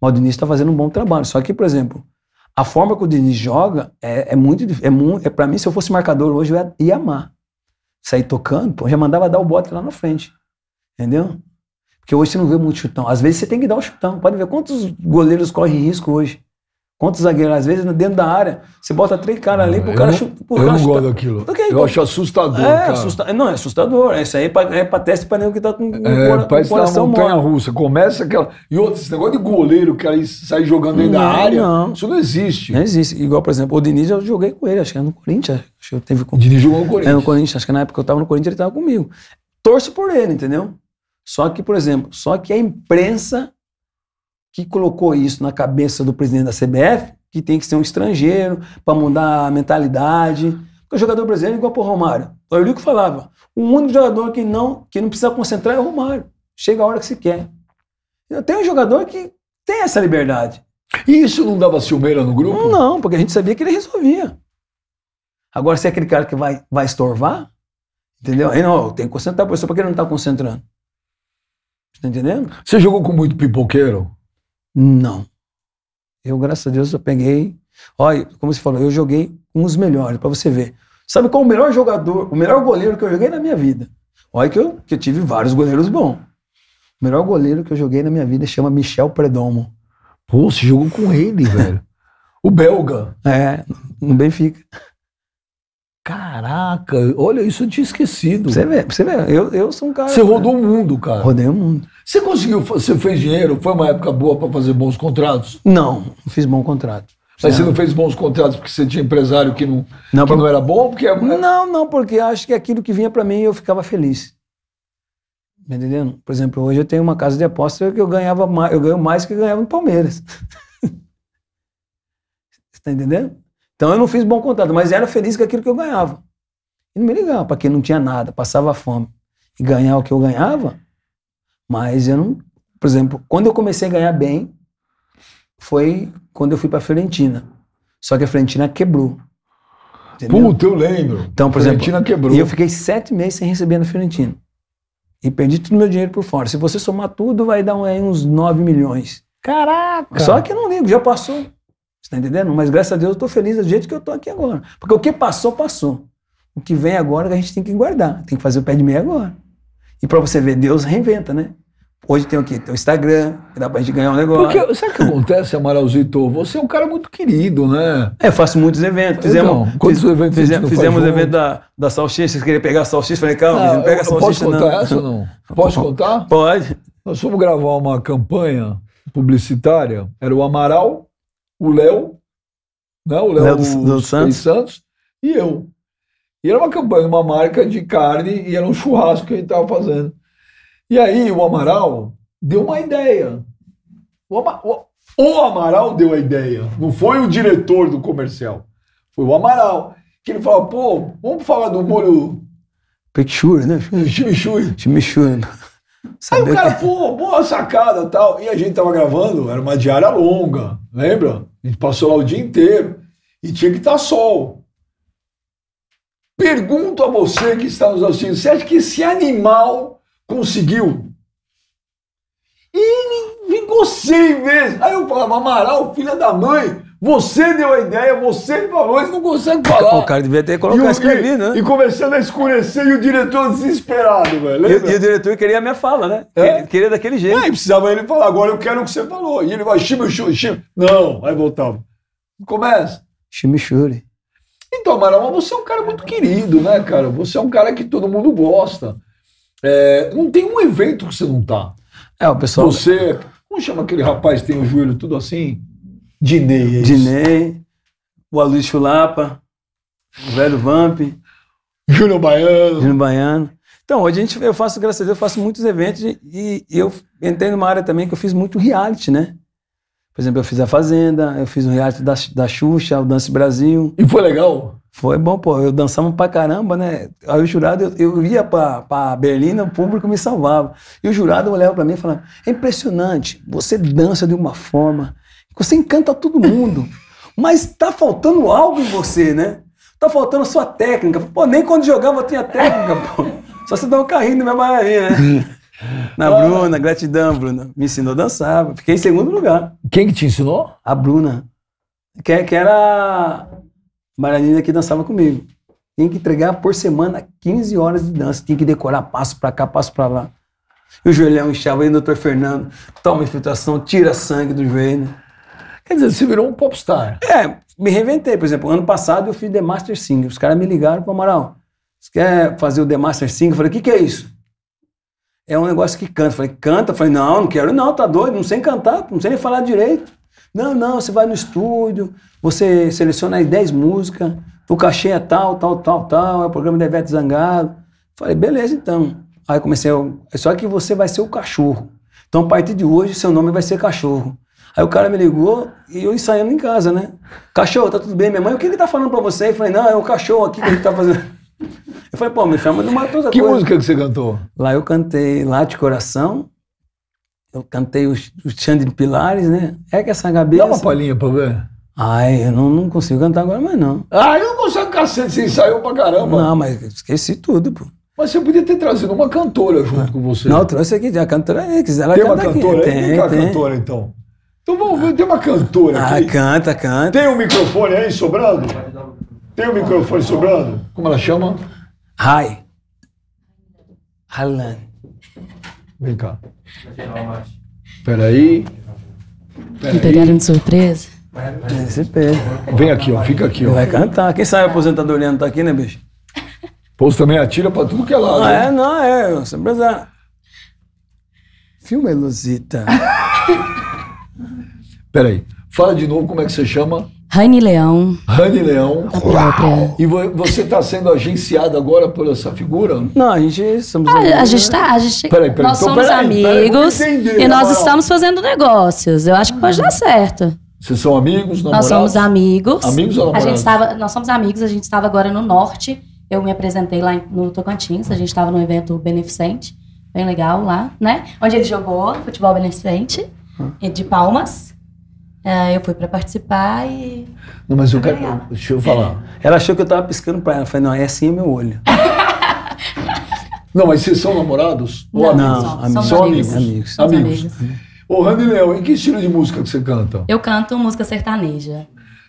Mas o Diniz está fazendo um bom trabalho. Só que, por exemplo, a forma que o Diniz joga é, é muito. É, é para mim, se eu fosse marcador hoje, eu ia, ia amar sair tocando, pô, já mandava dar o bote lá na frente. Entendeu? Porque hoje você não vê muito chutão. Às vezes você tem que dar o chutão. Pode ver quantos goleiros correm risco hoje. Quantos zagueiros? às vezes, dentro da área, você bota três caras ali pro cara chutar. Eu cara não chuta. gosto daquilo. eu acho assustador. É, assusta... Não, é assustador. Isso aí é pra, é pra teste pra nenhum que tá com, com é, cora... com tá coração montanha morto. russa. Começa aquela. E outro, esse negócio de goleiro que aí sai jogando dentro da área. Não. Isso não existe. Não existe. Igual, por exemplo, o Diniz, eu joguei com ele, acho que era é no Corinthians. Acho que eu teve com... O Diniz jogou no Corinthians. É, no Corinthians. Acho que na época que eu tava no Corinthians, ele tava comigo. Torço por ele, entendeu? Só que, por exemplo, só que a imprensa que colocou isso na cabeça do presidente da CBF, que tem que ser um estrangeiro para mudar a mentalidade. Porque o jogador brasileiro é igual para o Romário. O Eurico falava: o único jogador que não, que não precisa concentrar é o Romário. Chega a hora que se quer. Então, tem um jogador que tem essa liberdade. E isso não dava ciumeira no grupo? Não, porque a gente sabia que ele resolvia. Agora, se é aquele cara que vai, vai estorvar, entendeu? Aí não, tem que concentrar a pessoa, porque ele não está concentrando. Tá entendendo? Você jogou com muito pipoqueiro? Não. Eu, graças a Deus, eu peguei. Olha, como você falou, eu joguei com os melhores, para você ver. Sabe qual o melhor jogador, o melhor goleiro que eu joguei na minha vida? Olha que eu, que eu tive vários goleiros bons. O melhor goleiro que eu joguei na minha vida chama Michel Predomo. Pô, você jogou com ele, <laughs> velho. o belga. É, no Benfica. Caraca, olha, isso eu tinha esquecido. Você vê, você vê, eu, eu sou um cara. Você rodou o mundo, cara. Rodei o mundo. Você conseguiu, você fez dinheiro? Foi uma época boa para fazer bons contratos? Não, não fiz bom contrato. Mas você não fez bons contratos porque você tinha empresário que não, não, que pra... não era bom? Porque é Não, não, porque acho que aquilo que vinha para mim eu ficava feliz. Tá entendendo? Por exemplo, hoje eu tenho uma casa de aposta que eu ganhava mais, eu ganho mais que eu ganhava no Palmeiras. você <laughs> tá entendendo? Então eu não fiz bom contrato, mas era feliz com aquilo que eu ganhava. E não me ligava, para quem não tinha nada, passava fome. E ganhar o que eu ganhava, mas eu não. Por exemplo, quando eu comecei a ganhar bem, foi quando eu fui para a Fiorentina. Só que a Fiorentina quebrou. Puta, eu lembro. Então, por Fiorentina exemplo, quebrou. E eu fiquei sete meses sem receber na Fiorentina. E perdi todo o meu dinheiro por fora. Se você somar tudo, vai dar uns 9 milhões. Caraca! Só que eu não ligo, já passou está entendendo? Mas graças a Deus eu estou feliz do jeito que eu estou aqui agora. Porque o que passou, passou. O que vem agora a gente tem que guardar, tem que fazer o pé de meia agora. E para você ver, Deus reinventa, né? Hoje tem o quê? Tem o Instagram, que dá pra gente ganhar um negócio. Porque, sabe o que acontece, Amaralzito? Você é um cara muito querido, né? É, faço muitos eventos. Fizemos, então, fiz, eventos fizemos, fizemos o evento da, da salsicha, vocês queriam pegar a salsicha, falei, calma, ah, não pega a salsicha posso não. Posso contar essa ou não? Posso contar? Pode. Nós fomos gravar uma campanha publicitária, era o Amaral, o Léo, né? o Léo dos, Santos. Santos. e eu. E era uma campanha, uma marca de carne, e era um churrasco que a gente estava fazendo. E aí o Amaral deu uma ideia. O, Ama o, o Amaral deu a ideia, não foi o diretor do comercial, foi o Amaral. Que ele falou: pô, vamos falar do molho. Picture, né? Chimichurri. Chimichurri. Aí o cara, que... pô, boa sacada tal. E a gente tava gravando, era uma diária longa, lembra? A gente passou lá o dia inteiro e tinha que estar tá sol. Pergunto a você que está nos assistindo, você acha que esse animal conseguiu? E ele ficou sem vezes. Aí eu falava, Amaral, filha da mãe, você deu a ideia, você falou, eles não consegue falar. O cara devia ter colocado escrevido, né? E começando a escurecer e o diretor desesperado, velho. E, e, o diretor queria a minha fala, né? É? Queria daquele jeito. Aí precisava ele falar, agora eu quero o que você falou. E ele vai, chimichurri, chime. Não, aí voltava. Começa. Chimichurri. Então, Marama, você é um cara muito querido, né, cara? Você é um cara que todo mundo gosta. É, não tem um evento que você não tá. É, o pessoal. Você. Como chama aquele rapaz que tem o joelho tudo assim? Dinei. É Dinei, o Aloysio Chulapa, o velho Vamp. Júnior Baiano. Júnior Baiano. Então, hoje a gente, eu faço, graças a Deus, eu faço muitos eventos e, e eu entrei numa área também que eu fiz muito reality, né? Por exemplo, eu fiz a Fazenda, eu fiz um reality da, da Xuxa, o Dance Brasil. E foi legal? Foi bom, pô. Eu dançava pra caramba, né? Aí o jurado, eu, eu ia pra, pra Berlim, o público me salvava. E o jurado olhava pra mim e falava: é impressionante, você dança de uma forma você encanta todo mundo. <laughs> Mas tá faltando algo em você, né? Tá faltando a sua técnica. Pô, nem quando jogava eu tinha técnica, pô. Só se dá um carrinho na minha bailarina, né? <laughs> Na Bruna, gratidão, Bruna. Me ensinou a dançar. Fiquei em segundo lugar. Quem que te ensinou? A Bruna. Que, que era a bailarina que dançava comigo. Tinha que entregar por semana 15 horas de dança. Tinha que decorar passo pra cá, passo pra lá. E o joelhão inchava, aí, o doutor Fernando toma infiltração, tira sangue do joelho. Quer dizer, você virou um popstar. É, me reventei. Por exemplo, ano passado eu fiz The Master Singer. Os caras me ligaram para Amaral. Você quer fazer o The Master Singer? Eu falei, o que, que é isso? É um negócio que canta. Eu falei, canta? Eu falei, não, não quero não, tá doido, não sei cantar, não sei nem falar direito. Não, não, você vai no estúdio, você seleciona aí 10 músicas, o cachê é tal, tal, tal, tal, é o programa de Evete Zangado. Falei, beleza então. Aí comecei, só que você vai ser o cachorro. Então, a partir de hoje, seu nome vai ser cachorro. Aí o cara me ligou e eu ensaiando em casa, né? Cachorro, tá tudo bem, minha mãe? O que ele tá falando pra você? Eu falei, não, é o cachorro aqui que a gente tá fazendo. <laughs> Eu falei, pô, me chama de uma que coisa. Que música que você cantou? Lá eu cantei Lá de Coração, eu cantei o, o Xande de Pilares, né? É que essa cabeça... Dá uma palhinha pra ver. Ai, eu não, não consigo cantar agora mais não. Ah, eu não consigo, cacete, você ensaiou pra caramba. Não, mas esqueci tudo, pô. Mas você podia ter trazido uma cantora junto ah. com você. Não, trouxe aqui, a cantora é, quiser. Ela tem uma cantora aqui. aí? Tem, tem, tem. cantora, então. Então vamos ver, tem uma cantora ah, aqui. Ah, canta, canta. Tem um microfone aí sobrando? Tem um microfone sobrando? Como ela chama? Rai. Alan. Vem cá. Peraí. Me pegaram de surpresa? Vem aqui, ó. Fica aqui, ó. Vai cantar. Quem sabe a aposentadoria não tá aqui, né, bicho? Pô, também atira pra tudo que é lado. Ah, não, né? é, não, é. Surpresa. Filma, Luzita. <laughs> Peraí. Fala de novo como é que você chama? Rani Leão. Rani Leão. E você está sendo agenciado agora por essa figura? Não, a gente somos ah, amigos. A gente está. Né? A gente... Peraí, peraí. Nós então, somos peraí, amigos peraí, entender, e nós estamos fazendo negócios. Eu acho que pode dar certo. Vocês são amigos, namorados? Nós somos amigos. Amigos ou namorados? A gente estava, nós somos amigos, a gente estava agora no norte. Eu me apresentei lá no Tocantins, a gente estava num evento beneficente, bem legal lá, né? Onde ele jogou futebol beneficente, ah. de palmas. É, eu fui para participar e. Não, mas eu quero. Deixa eu falar. É. Ela achou que eu tava piscando para ela. Eu falei, não, é assim é meu olho. <laughs> não, mas vocês são namorados? Não, Ou não, só, amigos. Só amigos. Amigos. amigos. amigos. Ô, Randy Leão, em que estilo de música que você canta? Eu canto música sertaneja.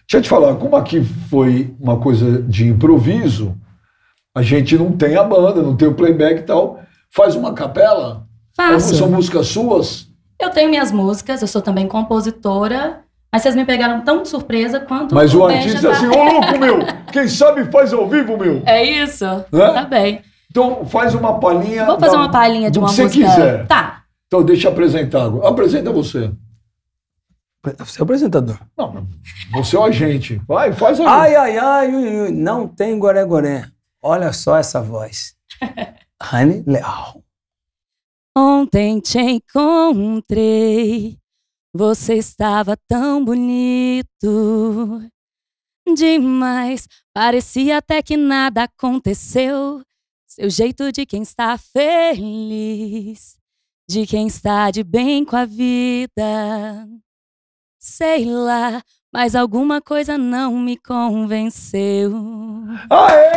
Deixa eu te falar, como aqui foi uma coisa de improviso, a gente não tem a banda, não tem o playback e tal. Faz uma capela? Faço. São músicas suas? Eu tenho minhas músicas, eu sou também compositora, mas vocês me pegaram tão de surpresa quanto. Mas o, o artista é tá assim, ô louco meu! Quem sabe faz ao vivo, meu! É isso? Tá bem. Então faz uma palhinha. Vou fazer da... uma palhinha de uma música. Se você quiser. Tá. Então deixa eu apresentar Apresenta você. Você é o apresentador. Não, você é o agente. Vai, faz a. Ai, ai, ai, ui, ui. não tem goré-goré. Olha só essa voz. Honey <laughs> Leal. Ontem te encontrei, você estava tão bonito. Demais, parecia até que nada aconteceu. Seu jeito de quem está feliz, de quem está de bem com a vida. Sei lá, mas alguma coisa não me convenceu. Aê!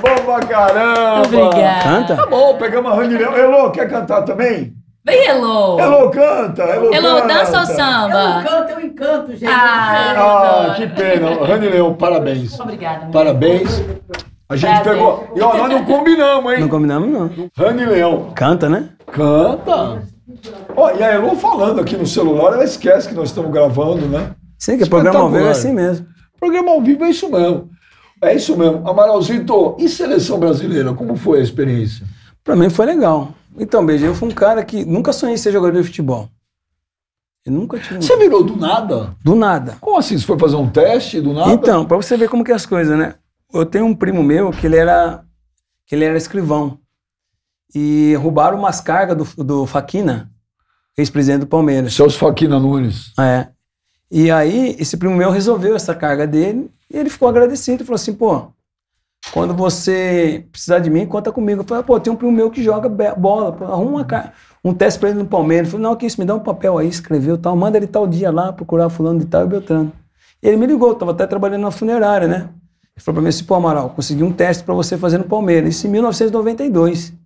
Bom pra caramba! Obrigada. Canta? Tá bom, pegamos a reunião. Elô, quer cantar também? Vem, Elô! Elô, canta! Elô, Elô dança ou samba? Elô canta, eu encanto, gente. Ah, ah que pena. Ranileu, parabéns. Obrigada. Meu. Parabéns. A gente Prazer. pegou. E ó, nós não combinamos, hein? Não combinamos, não. Rani Leão. Canta, né? Canta. Oh, e a Elo falando aqui no celular, ela esquece que nós estamos gravando, né? Sim, que programa ao vivo é assim mesmo. Programa ao vivo é isso mesmo. É isso mesmo. Amaralzinho, e seleção brasileira? Como foi a experiência? Para mim foi legal. Então, beijo eu fui um cara que nunca sonhei ser jogador de futebol. Eu nunca tinha Você virou do nada? Do nada. Como assim? Você foi fazer um teste do nada? Então, para você ver como que é as coisas, né? Eu tenho um primo meu que ele era que ele era escrivão e roubaram umas cargas do, do Faquina, ex-presidente do Palmeiras. Seus Faquina Nunes. É. E aí, esse primo meu resolveu essa carga dele e ele ficou agradecido. Falou assim: pô, quando você precisar de mim, conta comigo. Eu falei: pô, tem um primo meu que joga bola, pô, arruma um teste pra ele no Palmeiras. Eu falei: não, que isso, me dá um papel aí, escreveu tal, manda ele tal dia lá procurar Fulano de Tal e Beltrano. E ele me ligou, tava até trabalhando na funerária, né? Ele falou pra mim assim: pô, Amaral, consegui um teste para você fazer no Palmeiras. Isso em 1992.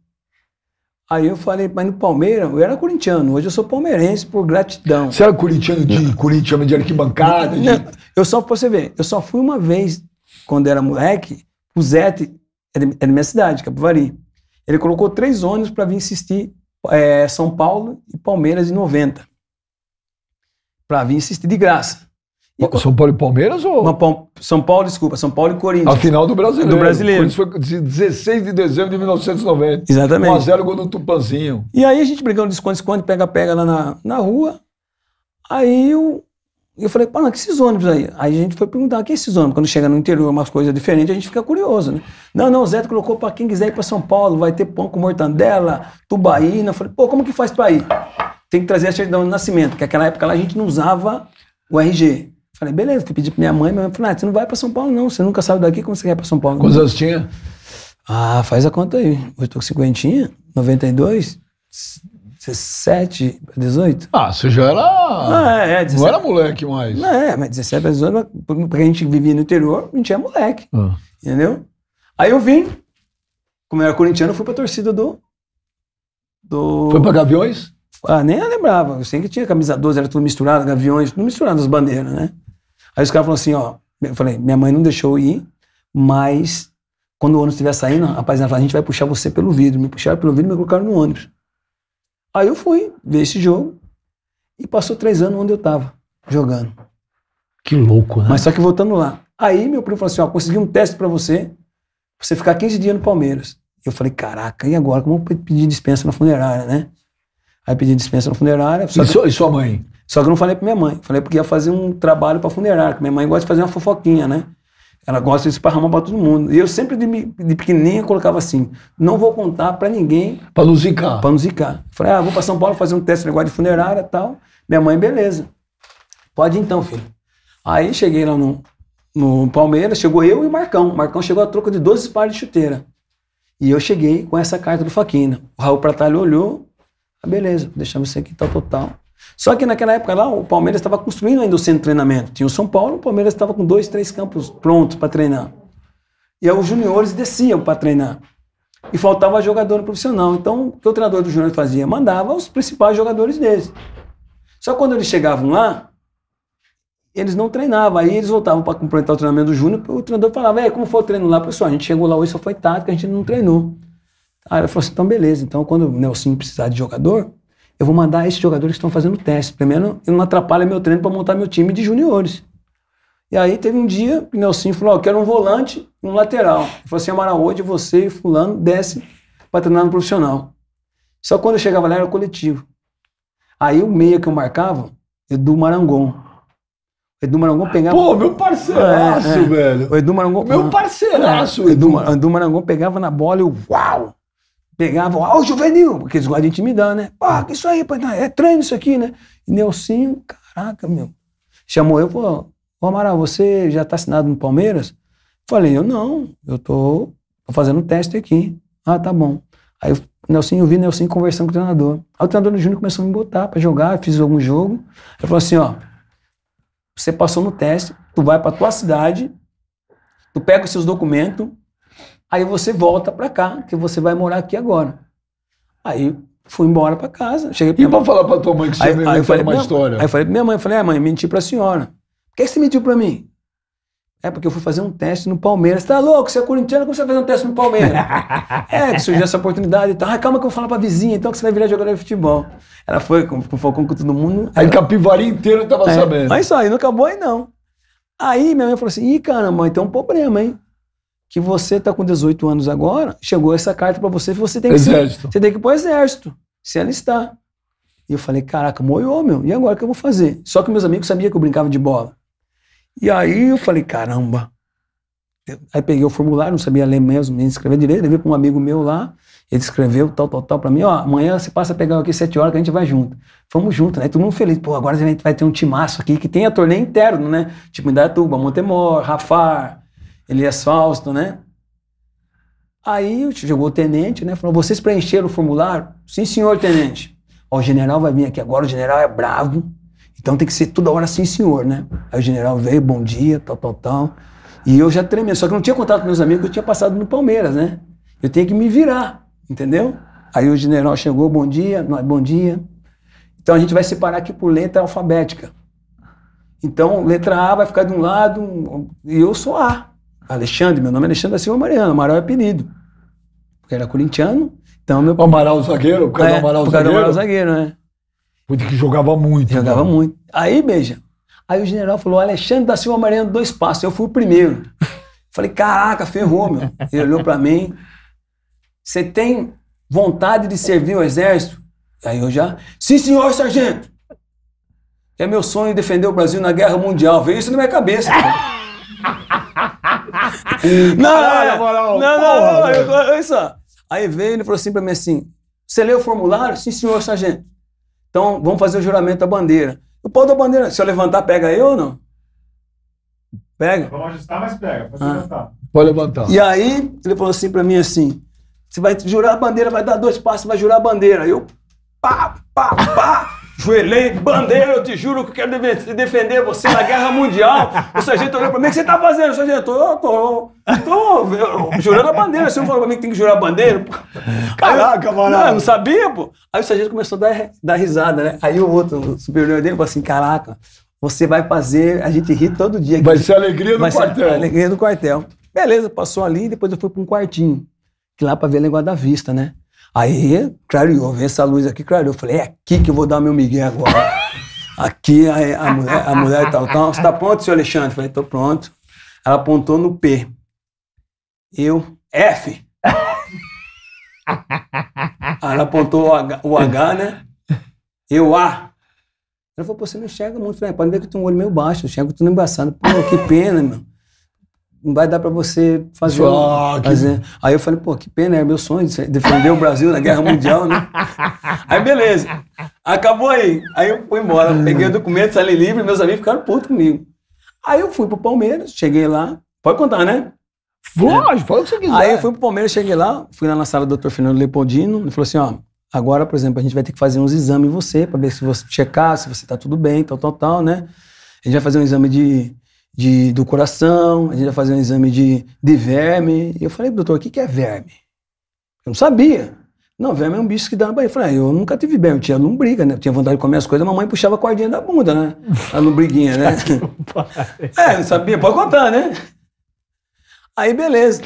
Aí eu falei, mas no Palmeiras, eu era corintiano, hoje eu sou palmeirense por gratidão. Você era corintiano de corintiano de arquibancada? De... Não, eu só, pra você ver, eu só fui uma vez, quando era moleque, o Zete, é da minha cidade, Capivari. Ele colocou três ônibus para vir assistir é, São Paulo e Palmeiras em 90. Para vir assistir de graça. E São Paulo e Palmeiras ou? São Paulo, desculpa, São Paulo e Corinthians. A final do Brasileiro. Do Brasileiro. Isso foi 16 de dezembro de 1990. Exatamente. 1x0 gol do Tupanzinho. E aí a gente brincando de esconde-esconde, pega-pega lá na, na rua. Aí eu, eu falei, pá, que esses ônibus aí? Aí a gente foi perguntar, que é esses ônibus? Quando chega no interior, umas coisas diferentes, a gente fica curioso, né? Não, não, o Zé colocou para quem quiser ir para São Paulo, vai ter pão com mortandela, tubaína. Eu falei, pô, como que faz para ir? Tem que trazer a certidão de nascimento, que naquela época lá a gente não usava o RG. Falei, beleza, fui pedir pra minha mãe, minha mãe falou, ah, você não vai pra São Paulo não, você nunca saiu daqui, como você quer pra São Paulo? Quantos anos tinha? Ah, faz a conta aí. Eu tô com cinquentinha, 92, 17 pra 18. Ah, você já era... Ah, é, 17. É, não era moleque mais. Não, é, mas 17 pra 18, porque a gente vivia no interior, a gente é moleque, ah. entendeu? Aí eu vim, como eu era corintiano, eu fui pra torcida do... do... Foi pra Gaviões? Ah, nem eu lembrava. Eu sei que tinha camisa 12, era tudo misturado, gaviões, tudo misturado as bandeiras, né? Aí os caras falaram assim, ó, eu falei, minha mãe não deixou ir, mas quando o ônibus estiver saindo, a rapaziada falou, a gente vai puxar você pelo vidro. Me puxaram pelo vidro e me colocaram no ônibus. Aí eu fui ver esse jogo e passou três anos onde eu tava, jogando. Que louco, né? Mas só que voltando lá. Aí meu primo falou assim, ó, consegui um teste para você, pra você ficar 15 dias no Palmeiras. Eu falei, caraca, e agora? Como eu vou pedir dispensa na funerária, né? Aí pedi dispensa no funerário. E, que, e, sua mãe? Só que eu não falei pra minha mãe. Falei porque ia fazer um trabalho pra funerário. Minha mãe gosta de fazer uma fofoquinha, né? Ela gosta de esparramar pra todo mundo. E eu sempre, de, de pequenininho, colocava assim: não vou contar pra ninguém. Pra não zicar. Pra não zicar. Falei, ah, vou pra São Paulo fazer um teste de negócio de funerária e tal. Minha mãe, beleza. Pode ir, então, filho. Aí cheguei lá no, no Palmeiras, chegou eu e o Marcão. O Marcão chegou a troca de 12 pares de chuteira. E eu cheguei com essa carta do Faquina. O Raul Pratalho olhou, ah, beleza, deixamos isso aqui, tal, tal, Só que naquela época lá, o Palmeiras estava construindo ainda o centro de treinamento. Tinha o São Paulo, o Palmeiras estava com dois, três campos prontos para treinar. E aí os juniores desciam para treinar. E faltava jogador profissional. Então, o que o treinador do junior fazia? Mandava os principais jogadores deles. Só quando eles chegavam lá, eles não treinavam. Aí eles voltavam para complementar o treinamento do júnior. O treinador falava: como foi o treino lá, pessoal? A gente chegou lá hoje, só foi tático, a gente não treinou. Aí eu falou assim: então beleza, então quando o Nelson precisar de jogador, eu vou mandar esses jogadores que estão fazendo teste. Primeiro, não atrapalha meu treino para montar meu time de juniores. E aí teve um dia que o Nelson falou: oh, eu quero um volante e um lateral. Ele falou assim: Amaral, hoje você e Fulano desce para treinar no profissional. Só quando eu chegava lá era coletivo. Aí o meia que eu marcava, Edu Marangon. Edu Marangon pegava. Pô, meu parceiraço, é, é. velho. O Edu Marangon. Meu ah, parceiraço, Edu. Edu, Edu Marangon pegava na bola e eu, uau! pegavam, ah, o juvenil, porque eles gostam de intimidar, né? que isso aí, pai, é treino isso aqui, né? E Nelsinho, caraca, meu. Chamou eu, pô, ô Amaral, você já tá assinado no Palmeiras? Falei, eu não, eu tô, tô fazendo um teste aqui. Ah, tá bom. Aí o Nelsinho, eu vi Nelsinho conversando com o treinador. Aí o treinador do Júnior começou a me botar pra jogar, fiz algum jogo. Ele falou assim, ó, você passou no teste, tu vai pra tua cidade, tu pega os seus documentos, Aí você volta para cá, que você vai morar aqui agora. Aí fui embora para casa. Cheguei pra e para falar para tua mãe que você aí, eu falei, uma história? Aí eu falei pra minha mãe, eu falei, é mãe, menti para a senhora. Por que, você mentiu para mim? É porque eu fui fazer um teste no Palmeiras. Tá louco? Você é corintiano, como você vai fazer um teste no Palmeiras? <laughs> é, que surgiu essa oportunidade e tal. Ah, calma que eu vou falar pra vizinha, então que você vai virar jogador de futebol. Ela foi com, o Falcão com todo mundo. Aí ela... Capivari inteiro tava é, sabendo. Mas só aí, não acabou aí não. Aí minha mãe falou assim, ih, caramba, mãe, tem um problema, hein? que você está com 18 anos agora, chegou essa carta para você, você tem que exército. você tem que ir pro exército, se alistar. E eu falei, caraca, moiou, meu, e agora o que eu vou fazer? Só que meus amigos sabiam que eu brincava de bola. E aí eu falei, caramba. Aí peguei o formulário, não sabia ler mesmo, nem escrever direito, levei para um amigo meu lá, ele escreveu tal, tal, tal para mim, ó, amanhã você passa a pegar aqui sete horas que a gente vai junto. fomos junto, né? Todo mundo feliz. Pô, agora a gente vai ter um timaço aqui que tem a torneio interno, né? Tipo Indaiatuba, Montemor, Rafar, Elias Fausto, né? Aí chegou o tenente, né? Falou: vocês preencheram o formulário? Sim, senhor tenente. Ó, o general vai vir aqui agora, o general é bravo, então tem que ser toda hora sim, senhor, né? Aí o general veio, bom dia, tal, tal, tal. E eu já tremendo, só que não tinha contato com meus amigos, eu tinha passado no Palmeiras, né? Eu tenho que me virar, entendeu? Aí o general chegou, bom dia, nós, é bom dia. Então a gente vai separar aqui por letra alfabética. Então, letra A vai ficar de um lado, e eu sou A. Alexandre, meu nome é Alexandre da Silva Mariano, Amaral é apelido. Porque era corintiano, então meu... O Amaral zagueiro? o cara é, do Amaral por causa zagueiro? do Amaral zagueiro, né? Porque que jogava muito. Jogava mano. muito. Aí, beija, aí o general falou, Alexandre da Silva Mariano, dois passos, eu fui o primeiro. Falei, caraca, ferrou, meu. Ele olhou para mim, você tem vontade de servir o exército? Aí eu já, sim senhor sargento. É meu sonho defender o Brasil na guerra mundial. Veio isso na minha cabeça. <laughs> É. não, não, não, não, olha só. isso. Aí veio ele falou assim pra mim assim: Você leu o formulário? Sim, senhor, sargento. Então vamos fazer o juramento da bandeira. O pau da bandeira, se eu levantar, pega eu ou não? Pega? Vamos ajustar, mas pega. Pode ah. levantar. Pode levantar. E aí ele falou assim pra mim assim: Você vai jurar a bandeira, vai dar dois passos, vai jurar a bandeira. Aí eu, pá, pá, pá joelhei, bandeira, eu te juro que quero defender você na guerra mundial. O sargento olhou pra mim, o que você tá fazendo, sargento? Eu tô, tô, tô jurando a bandeira. Você não falou pra mim que tem que jurar a bandeira? Caraca, mano. Não, não sabia, pô. Aí o sargento começou a dar, dar risada, né? Aí o outro, o superior dele, falou assim, caraca, você vai fazer, a gente ri todo dia. Vai ser a alegria do quartel. A alegria do quartel. Beleza, passou ali, depois eu fui pra um quartinho, que lá pra ver a negócio da vista, né? Aí, clareou, vem essa luz aqui, clareou. Eu falei, é aqui que eu vou dar meu migué agora. aqui a, a, mulher, a mulher tal, tal. Então, você tá pronto, senhor Alexandre? Eu falei, tô pronto. Ela apontou no P. Eu, F. Ela apontou o H, o H, né? Eu, A. Ela falou, pô, você não enxerga muito. Eu né? falei, pode ver que eu tenho um olho meio baixo, eu enxergo tudo embaçado. Pô, que pena, meu não vai dar para você fazer. Jogue. Um, fazer. Aí eu falei, pô, que pena, é meu sonho defender o Brasil na Guerra Mundial, né? <laughs> Aí beleza, acabou aí. Aí eu fui embora, peguei o documento, saí livre, meus amigos ficaram putos comigo. Aí eu fui pro Palmeiras, cheguei lá, pode contar, né? Lógico, pode o que você quiser. Aí eu fui pro Palmeiras, cheguei lá, fui lá na sala do Dr. Fernando Leopoldino, ele falou assim, ó, agora, por exemplo, a gente vai ter que fazer uns exames em você, para ver se você checar, se você tá tudo bem, tal, tal, tal, né? A gente vai fazer um exame de de, do coração, a gente ia fazer um exame de, de verme. E eu falei, doutor, o que, que é verme? Eu não sabia. Não, verme é um bicho que dá na barriga. Eu falei, ah, eu nunca tive bem eu tinha lombriga, né? Eu tinha vontade de comer as coisas, a mamãe puxava a cordinha da bunda, né? A lombriguinha, né? <laughs> é, não sabia, pode contar, né? Aí beleza.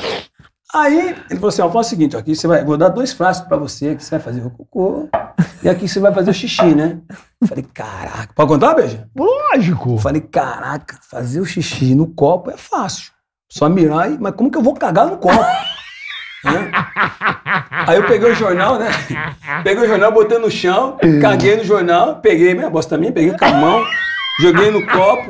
Aí ele falou assim: ó, faz o seguinte, aqui você vai, vou dar dois frascos para você, que você vai fazer o cocô, e aqui você vai fazer o xixi, né? Falei, caraca, pode contar, beijo? Lógico! Falei, caraca, fazer o xixi no copo é fácil. Só mirar e. Mas como que eu vou cagar no copo? Né? Aí eu peguei o jornal, né? Peguei o jornal, botei no chão, caguei no jornal, peguei minha bosta minha, peguei com a mão, joguei no copo.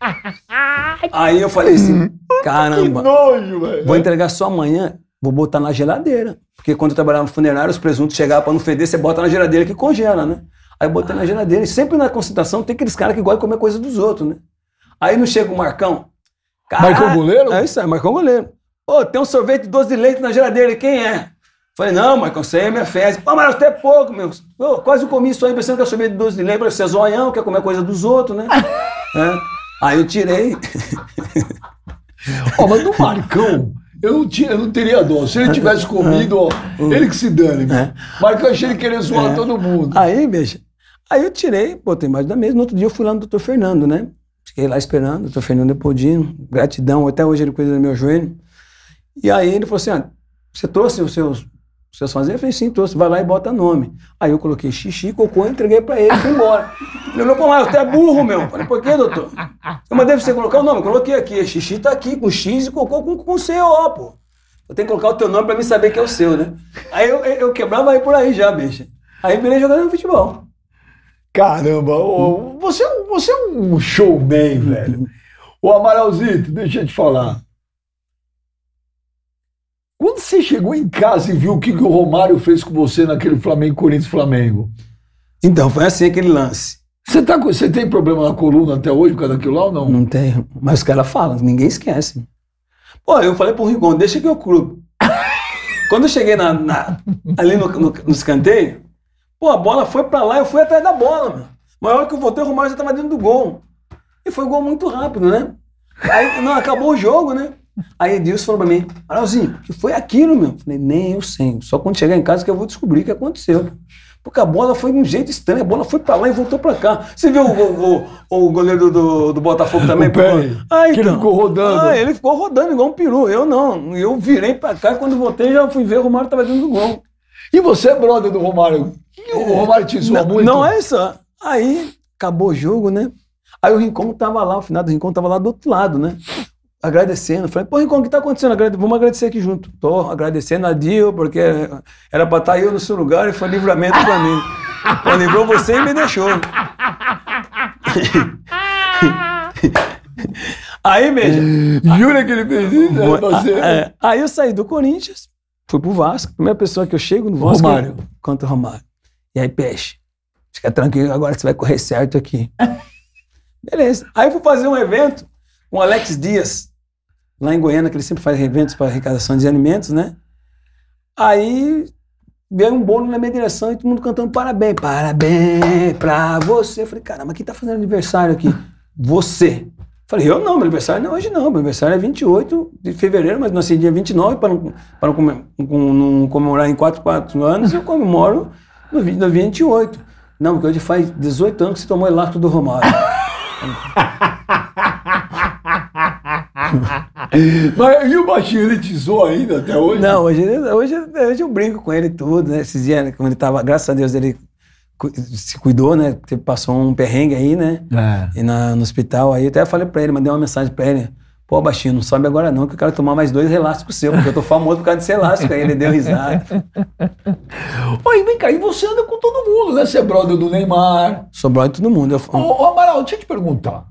<laughs> Aí eu falei assim, uhum. caramba. Que nojo, velho. Vou entregar só amanhã, vou botar na geladeira. Porque quando eu trabalhava no funerário, os presuntos chegavam para não feder, você bota na geladeira que congela, né? Aí eu botei na geladeira. E sempre na concentração tem aqueles caras que gostam de comer coisa dos outros, né? Aí não chega o Marcão. Marcão Goleiro? É isso aí, Marcão Goleiro. Ô, tem um sorvete de doce de leite na geladeira, quem é? Falei, não, Marcão, você é minha fezes. Pô, mas até pouco, meu. quase comi isso aí, pensando que é sorvete de doce de leite. Falei, você é zoião, quer comer coisa dos outros, né? <laughs> é. Aí eu tirei. Ó, oh, mas do Marcão, eu não, tinha, eu não teria dó. Se ele tivesse comido, ó, é. ele que se dane. É. Marcão achei ele querer zoar é. todo mundo. Aí, bicho, aí eu tirei, botei mais da mesa. No outro dia eu fui lá no doutor Fernando, né? Fiquei lá esperando, doutor Fernando Epoldino, é gratidão. Até hoje ele cuida do meu joelho. E aí ele falou assim: ah, você trouxe os seus vocês fazer? Eu falei, sim, trouxe, vai lá e bota nome. Aí eu coloquei xixi, cocô, entreguei pra ele, fui embora. Ele pô, mas você até burro, meu. Falei, por que, doutor? Mas deve você colocar o nome, eu coloquei aqui. Xixi tá aqui, com X e cocô com, com C, ó, pô. Eu tenho que colocar o teu nome pra mim saber que é o seu, né? Aí eu, eu quebrava aí por aí já, bicho. Aí virei jogando no futebol. Caramba, ô, você, é você é um showman, velho. Ô Amaralzito, deixa eu te falar. Quando você chegou em casa e viu o que, que o Romário fez com você naquele Flamengo Corinthians Flamengo? Então, foi assim aquele lance. Você, tá, você tem problema na coluna até hoje por causa daquilo lá ou não? Não tenho. Mas os caras falam, ninguém esquece. Pô, eu falei pro Rigon, deixa que eu clube. Quando eu cheguei na, na, ali no, no, no, escanteio, pô, a bola foi pra lá, eu fui atrás da bola, mano. Mas a hora que eu voltei, o Romário já tava dentro do gol. E foi um gol muito rápido, né? Aí não, acabou o jogo, né? Aí Deus falou pra mim, Aralzinho, o que foi aquilo, meu? Falei, nem eu sei. Só quando chegar em casa que eu vou descobrir o que aconteceu. Porque a bola foi de um jeito estranho, a bola foi pra lá e voltou pra cá. Você viu o, o, o goleiro do, do, Botafogo também? O ah, então. que ele então, ficou rodando. Ah, ele ficou rodando igual um peru. Eu não. Eu virei pra cá e quando voltei já fui ver o Romário tava dentro do gol. E você é brother do Romário? E o é. Romário te zoa muito? Não é isso. Aí acabou o jogo, né? Aí o Rincon tava lá, o final do Rincon tava lá do outro lado, né? agradecendo, falei, pô, Rincon, o que tá acontecendo? Vamos agradecer aqui junto. Tô agradecendo a Dio, porque era para estar tá eu no seu lugar e foi livramento para mim. Pô, livrou você e me deixou. <laughs> aí, veja. Jura que ele fez isso? É é, aí eu saí do Corinthians, fui pro Vasco. Primeira pessoa que eu chego no Vasco. Romário. quanto o Romário. E aí, peixe, fica tranquilo, agora você vai correr certo aqui. <laughs> Beleza. Aí eu fui fazer um evento com o Alex Dias, lá em Goiânia, que ele sempre faz eventos para arrecadação de alimentos, né? Aí veio um bolo na minha direção e todo mundo cantando parabéns, parabéns pra você. Eu falei, caramba, quem tá fazendo aniversário aqui? Você. falei, eu não, meu aniversário não é hoje não, meu aniversário é 28 de fevereiro, mas nasci dia 29, para não, pra não, não comemorar em 4, 4 anos, eu comemoro no, no 28. Não, porque hoje faz 18 anos que você tomou o do Romário. <laughs> <laughs> Mas e o baixinho, ele te zoa ainda até hoje? Não, hoje, hoje, hoje eu brinco com ele tudo, né? Esses dias, né, quando ele tava, graças a Deus, ele se cuidou, né? Passou um perrengue aí, né? É. E na, no hospital, aí eu até falei pra ele, mandei uma mensagem pra ele. Pô, baixinho, não sobe agora não, que eu quero tomar mais dois elásticos seu, porque eu tô famoso por causa desse elástico. Aí ele deu risada. <laughs> Oi, vem cá, e você anda com todo mundo, né? Você é brother do Neymar. Sou brother de todo mundo. Eu... Ô, ô Amaral, deixa eu te perguntar.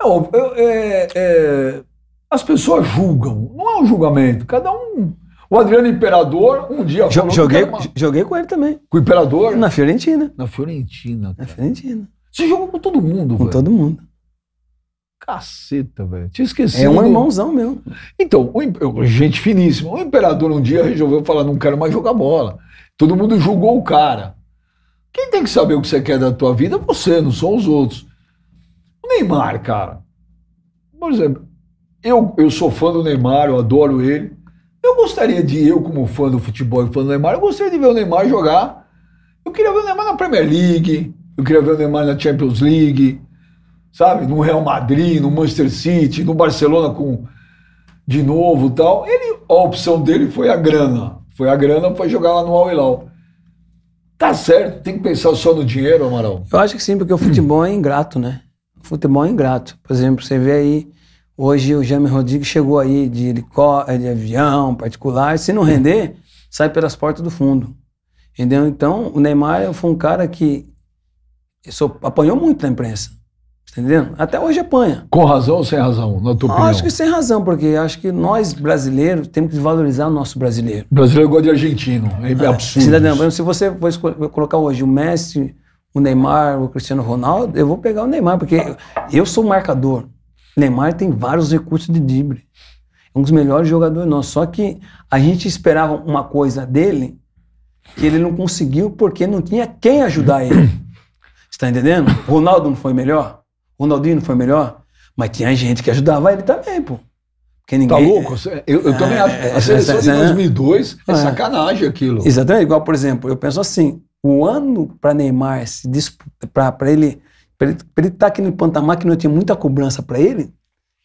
Não, é eu, é, é, as pessoas julgam. Não é um julgamento. Cada um. O Adriano Imperador, um dia. Jo joguei, uma... joguei com ele também. Com o Imperador? Na Fiorentina. Na Fiorentina. Cara. Na Fiorentina. Você jogou com todo mundo, Com todo mundo. Caceta, velho. Tinha esquecido. É um irmãozão mesmo. Então, o, gente finíssima. O imperador um dia resolveu falar: não quero mais jogar bola. Todo mundo julgou o cara. Quem tem que saber o que você quer da tua vida é você, não são os outros. Neymar, cara. Por exemplo, eu, eu sou fã do Neymar, eu adoro ele. Eu gostaria de, eu como fã do futebol e fã do Neymar, eu gostaria de ver o Neymar jogar. Eu queria ver o Neymar na Premier League, eu queria ver o Neymar na Champions League, sabe? No Real Madrid, no Manchester City, no Barcelona com de novo tal. Ele, a opção dele foi a grana. Foi a grana, foi jogar lá no Al Hilal. Tá certo, tem que pensar só no dinheiro, Amaral. Eu acho que sim, porque o futebol é ingrato, né? futebol é ingrato. Por exemplo, você vê aí, hoje o Jaime Rodrigues chegou aí de helicóptero, eh, de avião particular, se não render, sai pelas portas do fundo. Entendeu? Então, o Neymar foi um cara que sou, apanhou muito na imprensa. Entendendo? Até hoje apanha. Com razão ou sem razão, na tua opinião? Acho que sem razão, porque acho que nós brasileiros temos que valorizar o nosso brasileiro. O brasileiro igual de argentino, é, é absurdo. Cidadão, se você for colocar hoje o Messi, o Neymar, o Cristiano Ronaldo, eu vou pegar o Neymar, porque eu sou marcador. O Neymar tem vários recursos de drible. É um dos melhores jogadores nossos. Só que a gente esperava uma coisa dele que ele não conseguiu porque não tinha quem ajudar ele. Está entendendo? O Ronaldo não foi melhor? O Ronaldinho não foi melhor? Mas tinha gente que ajudava ele também, pô. Porque tá ninguém... Tá louco? Eu, eu é, também é, acho. A seleção é, é, é. de 2002 é, é sacanagem aquilo. Exatamente. Igual, por exemplo, eu penso assim: o ano para Neymar, para ele para ele estar tá aqui no Pantamá, que não tinha muita cobrança para ele,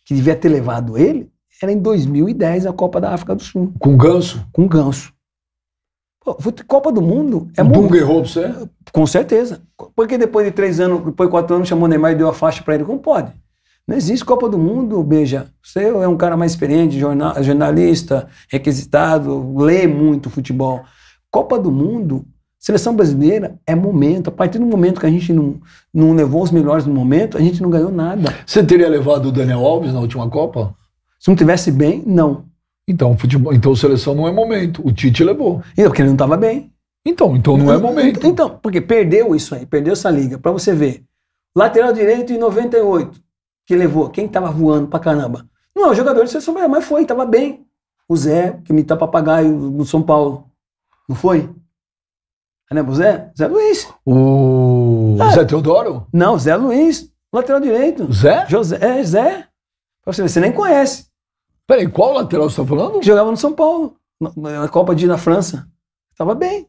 que devia ter levado ele, era em 2010 a Copa da África do Sul. Com ganso? Com ganso. Pô, Copa do Mundo é muito. Dunga errou pra você? Com certeza. Porque depois de três anos, depois de quatro anos, chamou Neymar e deu a faixa para ele. Como pode? Não existe Copa do Mundo, beija. Você é um cara mais experiente, jornal, jornalista, requisitado, lê muito futebol. Copa do Mundo Seleção brasileira é momento. A partir do momento que a gente não, não levou os melhores no momento, a gente não ganhou nada. Você teria levado o Daniel Alves na última Copa? Se não tivesse bem, não. Então, futebol, então seleção não é momento. O Tite levou. Então, porque ele não estava bem. Então, então não é então, momento. Então, porque perdeu isso aí, perdeu essa liga. Para você ver. Lateral direito em 98, que levou. Quem estava voando para caramba? Não, o é jogador de seleção brasileira, mas foi, estava bem. O Zé, que imitar tá papagaio no São Paulo. Não foi? Né, o Zé? Zé Luiz. O é. Zé Teodoro? Não, Zé Luiz, lateral direito. Zé? José, é, Zé. Pra você ver, você nem conhece. Peraí, qual lateral você tá falando? Que jogava no São Paulo, na Copa de na França. Tava bem.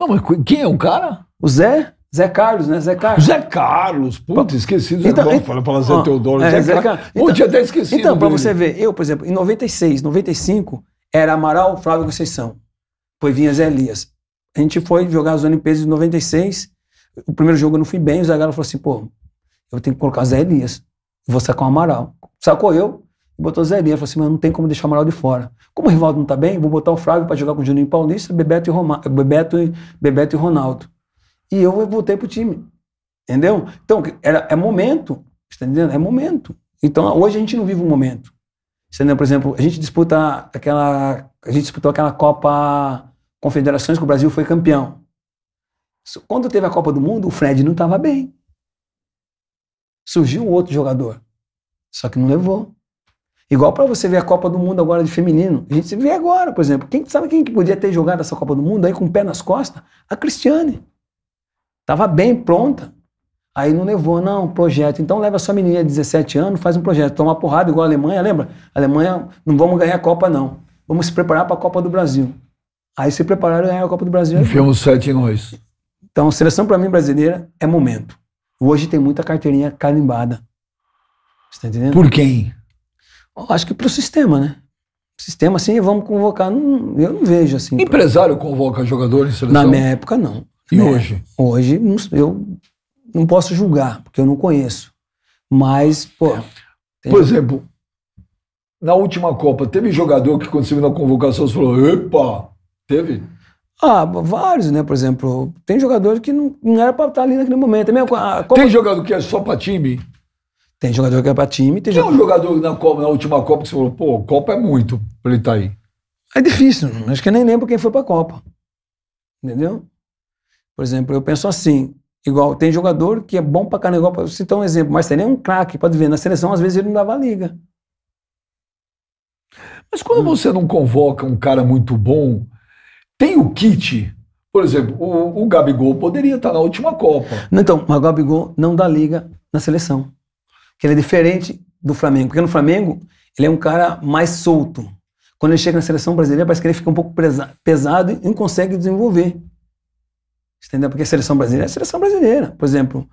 Não, mas quem é o cara? O Zé. Zé Carlos, né? Zé Carlos. Zé Carlos, puta, esqueci do então, Zé Carlos. Fala, fala Zé Teodoro, é, Zé, Zé Carlos. Então, até esquecido. Então, pra dele. você ver, eu, por exemplo, em 96, 95, era Amaral, Flávio Conceição. Depois vinha Zé Elias a gente foi jogar as Olimpíadas de 96. O primeiro jogo eu não fui bem. O Zagallo falou assim: pô, eu tenho que colocar Zé Elias. Vou sacar o Amaral. Sacou eu botou Zé Elias. Falou assim: mas não tem como deixar o Amaral de fora. Como o Rivaldo não tá bem, vou botar o Flávio para jogar com o Juninho Paulista, Bebeto e, Roma, Bebeto, e, Bebeto e Ronaldo. E eu voltei pro time. Entendeu? Então, era, é momento. Está entendendo? É momento. Então, hoje a gente não vive um momento. Entendeu? Por exemplo, a gente disputa aquela. A gente disputou aquela Copa confederações que o Brasil foi campeão. Quando teve a Copa do Mundo, o Fred não estava bem. Surgiu um outro jogador, só que não levou. Igual para você ver a Copa do Mundo agora de feminino. A gente vê agora, por exemplo. Quem, sabe quem que podia ter jogado essa Copa do Mundo aí com o pé nas costas? A Cristiane. Estava bem pronta. Aí não levou, não, projeto. Então leva sua menina de 17 anos, faz um projeto. Toma porrada igual a Alemanha, lembra? A Alemanha, não vamos ganhar a Copa, não. Vamos se preparar para a Copa do Brasil. Aí se prepararam e a Copa do Brasil. Enfiamos sete em nós. Então, seleção para mim brasileira é momento. Hoje tem muita carteirinha carimbada. Você tá entendendo? Por quem? Eu acho que pro sistema, né? Sistema assim, vamos convocar. Não, eu não vejo assim. Empresário convoca jogador em seleção? Na minha época, não. E hoje? Hoje, eu não posso julgar, porque eu não conheço. Mas, pô. É. Por exemplo, na última Copa, teve jogador que, quando você viu na convocação, falou: Epa, Teve? Ah, vários, né? Por exemplo, tem jogador que não, não era pra estar ali naquele momento. É mesmo, Copa... Tem jogador que é só pra time? Tem jogador que é pra time. Tem Quem jogador... é um jogador na, Copa, na última Copa que você falou, pô, Copa é muito pra ele estar tá aí? É difícil, acho que eu nem lembro quem foi pra Copa. Entendeu? Por exemplo, eu penso assim, igual tem jogador que é bom pra caramba, igual pra citar um exemplo, mas tem nem um craque, pode ver, na seleção às vezes ele não dava liga. Mas quando hum. você não convoca um cara muito bom, tem o kit. Por exemplo, o, o Gabigol poderia estar na última Copa. Então, mas o Gabigol não dá liga na seleção. Que ele é diferente do Flamengo. Porque no Flamengo, ele é um cara mais solto. Quando ele chega na seleção brasileira, parece que ele fica um pouco pesado e não consegue desenvolver. Entendeu? Porque a seleção brasileira é a seleção brasileira. Por exemplo,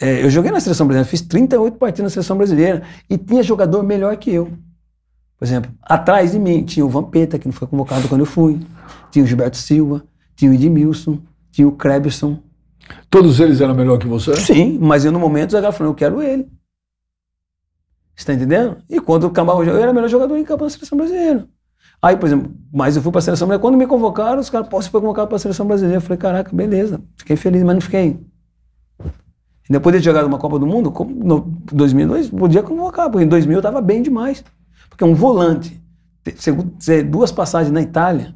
é, eu joguei na seleção brasileira, fiz 38 partidas na seleção brasileira e tinha jogador melhor que eu. Por exemplo, atrás de mim tinha o Vampeta, que não foi convocado quando eu fui tinha o Gilberto Silva, tinha o Edmilson, tinha o Krebson. Todos eles eram melhor que você? Sim, mas eu no momento o Zagallo falou, eu quero ele. Você está entendendo? E quando o Camargo eu era o melhor jogador em campo da seleção brasileira. Aí, por exemplo, mas eu fui para a seleção brasileira. Quando me convocaram, os caras, posso você foi convocado para a seleção brasileira. Eu falei, caraca, beleza. Fiquei feliz, mas não fiquei. depois de jogar uma Copa do Mundo, como, 2002, podia convocar, porque em 2000 eu estava bem demais. Porque um volante, ter duas passagens na Itália,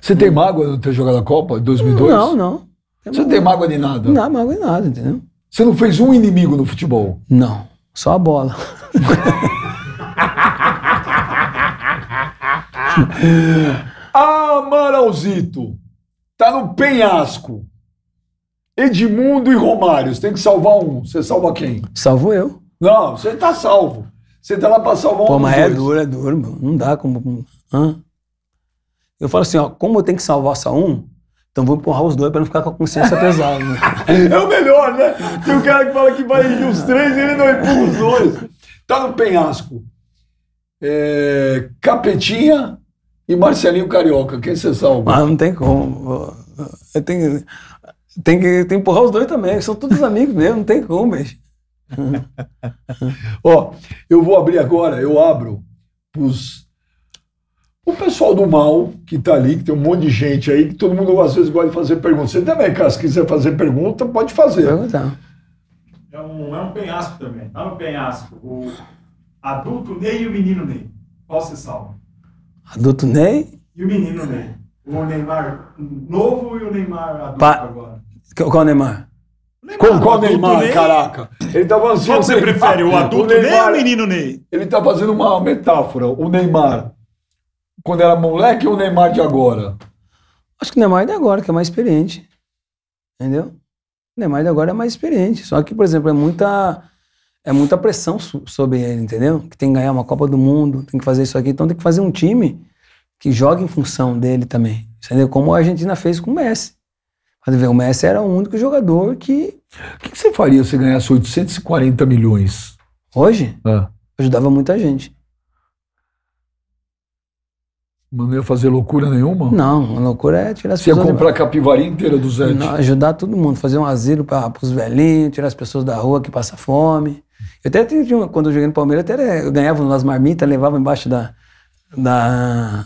você tem mágoa de não ter jogado a Copa em 2002? Não, não. Você não tem mágoa de nada? Não, mágoa de nada, entendeu? Você não fez um inimigo no futebol? Não, só a bola. <laughs> Amaralzito tá no penhasco. Edmundo e Romário, você tem que salvar um. Você salva quem? Salvo eu. Não, você tá salvo. Você tá lá pra salvar Pô, um. Pô, mas é duro, é duro, Não dá como. Hã? Eu falo assim, ó, como eu tenho que salvar só um, então vou empurrar os dois para não ficar com a consciência pesada. Né? <laughs> é o melhor, né? Tem um cara que fala que vai ir os três e ele não empurra os dois. Tá no penhasco. É, Capetinha e Marcelinho Carioca. Quem você salva? Ah, não tem como. Eu tenho, tem que, tem que empurrar os dois também. São todos amigos mesmo, não tem como, bicho. <laughs> Ó, eu vou abrir agora, eu abro os o pessoal do mal que está ali, que tem um monte de gente aí, que todo mundo às vezes gosta de fazer perguntas. Você também, cara, se quiser fazer pergunta, pode fazer. É um, é um penhasco também. Tá é no penhasco. O adulto Ney e o menino Ney. Qual você salva? Adulto Ney? E o menino Ney. O Neymar novo e o Neymar adulto pa... agora. Qual o Neymar? Neymar, Com qual Neymar, Ney? caraca? Ele tá fazendo. Qual você prefere, o adulto o Neymar, Ney ou o menino Ney? Ele tá fazendo uma metáfora. O Neymar quando era moleque ou o Neymar de agora? Acho que o Neymar é de agora, que é mais experiente. Entendeu? O Neymar de agora é mais experiente. Só que, por exemplo, é muita, é muita pressão sobre ele, entendeu? Que tem que ganhar uma Copa do Mundo, tem que fazer isso aqui. Então tem que fazer um time que jogue em função dele também. Entendeu? Como a Argentina fez com o Messi. Mas ver, o Messi era o único jogador que. O que, que, você faria se ganhasse 840 milhões? Hoje? É. Ajudava muita gente. Mas não ia fazer loucura nenhuma? Não, loucura é tirar as Você pessoas. Você ia comprar a capivaria inteira do Zé? Não, ajudar todo mundo, fazer um asilo para os velhinhos, tirar as pessoas da rua que passa fome. Eu até tinha, quando eu joguei no Palmeiras, até eu ganhava umas marmitas, levava embaixo da, da,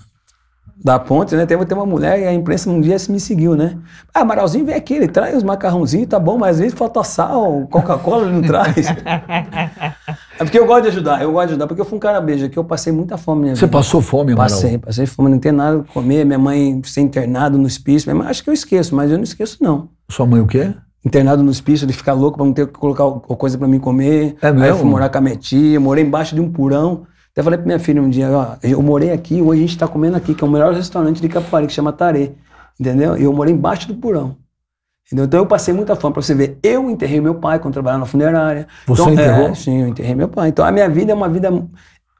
da ponte, né? Teve, teve uma mulher e a imprensa um dia me seguiu, né? Ah, Amaralzinho vem aqui, ele traz os macarrãozinhos, tá bom, mas às vezes falta sal, Coca-Cola ele não traz. <laughs> É porque eu gosto de ajudar, eu gosto de ajudar, porque eu fui um cara beijo, aqui eu passei muita fome. Minha Você vida. passou fome, mano? Passei, passei fome, não tem nada pra comer, minha mãe ser internado no hospício, minha mãe, acho que eu esqueço, mas eu não esqueço não. Sua mãe o quê? Internado no hospício, de ficar louco pra não ter que colocar coisa pra mim comer. É mesmo? Aí eu fui morar com a minha tia, morei embaixo de um purão. Até falei pra minha filha um dia, ó, eu morei aqui, hoje a gente tá comendo aqui, que é o melhor restaurante de Capivari, que chama Tarê, entendeu? E eu morei embaixo do purão. Entendeu? Então eu passei muita fome para você ver. Eu enterrei meu pai quando trabalhava na funerária. Você então, enterrou? É, sim, eu enterrei meu pai. Então a minha vida é uma vida.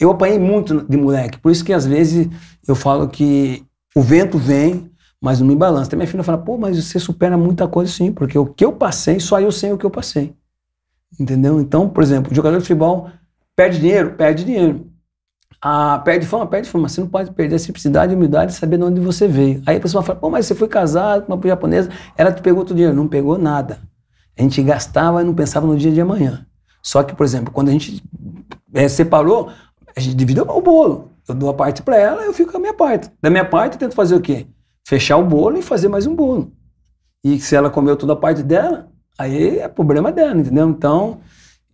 Eu apanhei muito de moleque. Por isso que às vezes eu falo que o vento vem, mas não me balança. Até minha filha fala, pô, mas você supera muita coisa sim, porque o que eu passei, só eu sei o que eu passei. Entendeu? Então, por exemplo, o jogador de futebol perde dinheiro? Perde dinheiro. Ah, perde fama, perde fama. Você não pode perder a simplicidade, a humildade e saber de onde você veio. Aí a pessoa fala, pô, mas você foi casado com uma japonesa, ela te pegou todo o dinheiro. Não pegou nada. A gente gastava e não pensava no dia de amanhã. Só que, por exemplo, quando a gente é, separou, a gente dividiu o bolo. Eu dou a parte para ela, eu fico com a minha parte. Da minha parte, eu tento fazer o quê? Fechar o bolo e fazer mais um bolo. E se ela comeu toda a parte dela, aí é problema dela, entendeu? Então,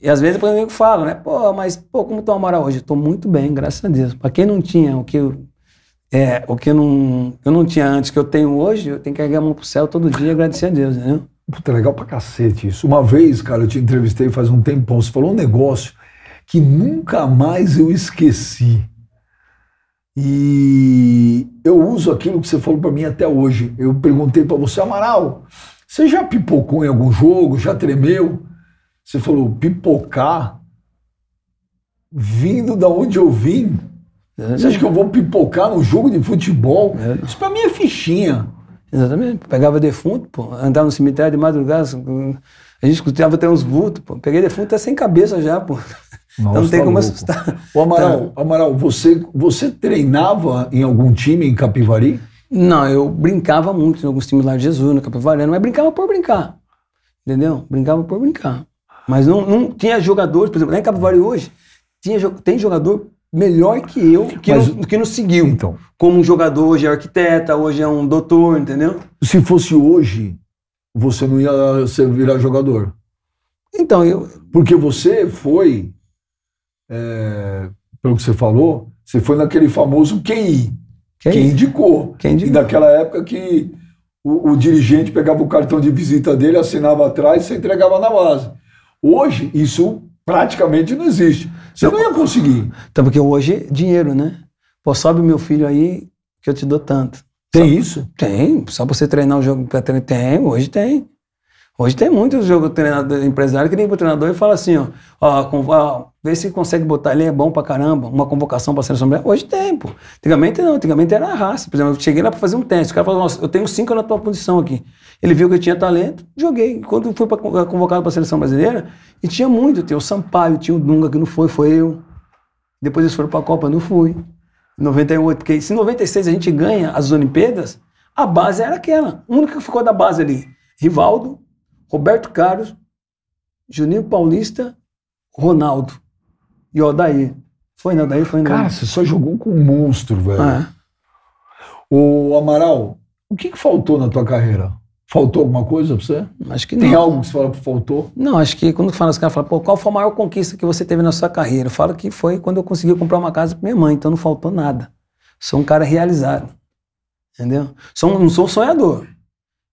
e às vezes o amigo fala, né? Pô, mas pô, como tô o Amaral hoje? tô muito bem, graças a Deus. Para quem não tinha o que eu, é, o que eu não, eu não tinha antes, que eu tenho hoje, eu tenho que erguer a mão pro céu todo dia e agradecer a Deus, entendeu? Puta, é legal pra cacete isso. Uma vez, cara, eu te entrevistei faz um tempão, você falou um negócio que nunca mais eu esqueci. E eu uso aquilo que você falou para mim até hoje. Eu perguntei para você, Amaral, você já pipocou em algum jogo? Já tremeu? Você falou pipocar vindo da onde eu vim. Exatamente. É. Você acha que eu vou pipocar no jogo de futebol? É. Isso para mim é fichinha. Exatamente. Pegava defunto, pô. Andava no cemitério de madrugada. Assim, a gente escutava até uns vultos, pô. Peguei defunto até sem cabeça já, pô. Nossa, então não tem tá como louco. assustar. O Amaral, tá. Amaral você, você treinava em algum time em Capivari? Não, eu brincava muito em alguns times lá de Jesus, no Capivari, mas brincava por brincar. Entendeu? Brincava por brincar. Mas não, não tinha jogadores, por exemplo, lá em Cabo Verde hoje, tinha, tem jogador melhor que eu que, Mas, não, que não seguiu. Então, Como um jogador hoje é arquiteta, hoje é um doutor, entendeu? Se fosse hoje, você não ia ser, virar jogador. Então, eu. Porque você foi, é, pelo que você falou, você foi naquele famoso QI. Quem, quem indicou. Quem indicou. E naquela época que o, o, dirigente pegava o cartão de visita dele, assinava atrás e você entregava na base. Hoje, isso praticamente não existe. Você não ia conseguir. Então, porque hoje, é dinheiro, né? Pô, sobe meu filho aí que eu te dou tanto. Tem só, isso? Tem. Só você treinar o jogo para treinar. Tem, hoje tem. Hoje tem muitos jogo treinador, empresário que liga pro treinador e fala assim, ó, ó, com, ó, vê se consegue botar ele, é bom pra caramba, uma convocação pra seleção brasileira. Hoje tem, pô. Antigamente não, antigamente era a raça. Por exemplo, eu cheguei lá pra fazer um teste, o cara falou, nossa, eu tenho cinco na tua posição aqui. Ele viu que eu tinha talento, joguei. Quando fui pra, eh, convocado pra seleção brasileira, e tinha muito, tinha o Sampaio, tinha o Dunga que não foi, foi eu. Depois eles foram pra Copa, não fui. 98, porque se em 96 a gente ganha as Olimpíadas, a base era aquela. O único que ficou da base ali, Rivaldo, Roberto Carlos, Juninho Paulista, Ronaldo e Odair. Foi, não? Né, Odair foi, não? Né? Cara, você só jogou com um monstro, velho. Ah, é. O Amaral, o que, que faltou na tua carreira? Faltou alguma coisa pra você? Acho que Tem não. Tem algo que você fala que faltou? Não, acho que quando fala, os caras falam, pô, qual foi a maior conquista que você teve na sua carreira? Eu falo que foi quando eu consegui comprar uma casa pra minha mãe, então não faltou nada. Sou um cara realizado. Entendeu? Sou, não sou sonhador.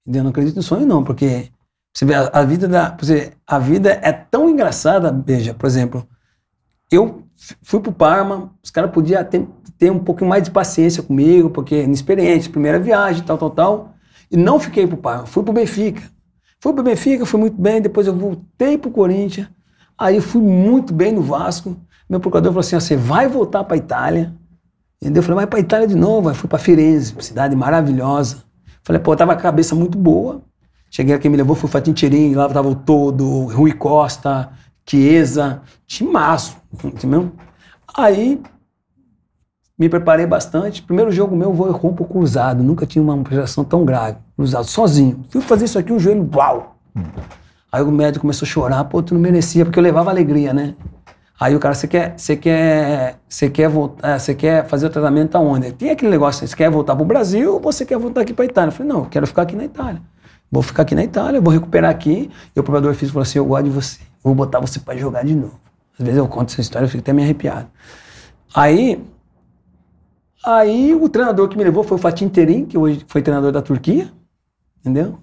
Entendeu? Não acredito em sonho, não, porque você vê, a, vida da, você, a vida é tão engraçada, veja, por exemplo, eu fui pro Parma, os caras podiam ter, ter, um pouquinho mais de paciência comigo, porque inexperiente, primeira viagem, tal, tal, tal. E não fiquei pro Parma, fui pro Benfica. Fui pro Benfica, fui muito bem, depois eu voltei pro Corinthians, aí eu fui muito bem no Vasco. Meu procurador falou assim: você vai voltar pra Itália. Entendeu? Eu falei, vai pra Itália de novo. Aí fui pra Firenze, cidade maravilhosa. Falei, pô, tava com a cabeça muito boa. Cheguei aqui, me levou, foi o Fatim Tirim, lá tava o Todo, Rui Costa, Chiesa, timaço, <laughs> entendeu? Aí me preparei bastante. Primeiro jogo meu, vou rompo cruzado. Nunca tinha uma operação tão grave. Cruzado, sozinho. Fui fazer isso aqui, o joelho, uau! Aí o médico começou a chorar. Pô, tu não merecia, porque eu levava alegria, né? Aí o cara, você quer, você quer, você quer voltar, você é, quer fazer o tratamento aonde? Tem aquele negócio, você quer voltar pro Brasil ou você quer voltar aqui pra Itália? Eu falei, não, eu quero ficar aqui na Itália. Vou ficar aqui na Itália, vou recuperar aqui. E o preparador físico falou assim: Eu gosto de você, vou botar você para jogar de novo. Às vezes eu conto essa história, eu fico até me arrepiado. Aí, aí o treinador que me levou foi o Fatih Terim, que hoje foi treinador da Turquia, entendeu?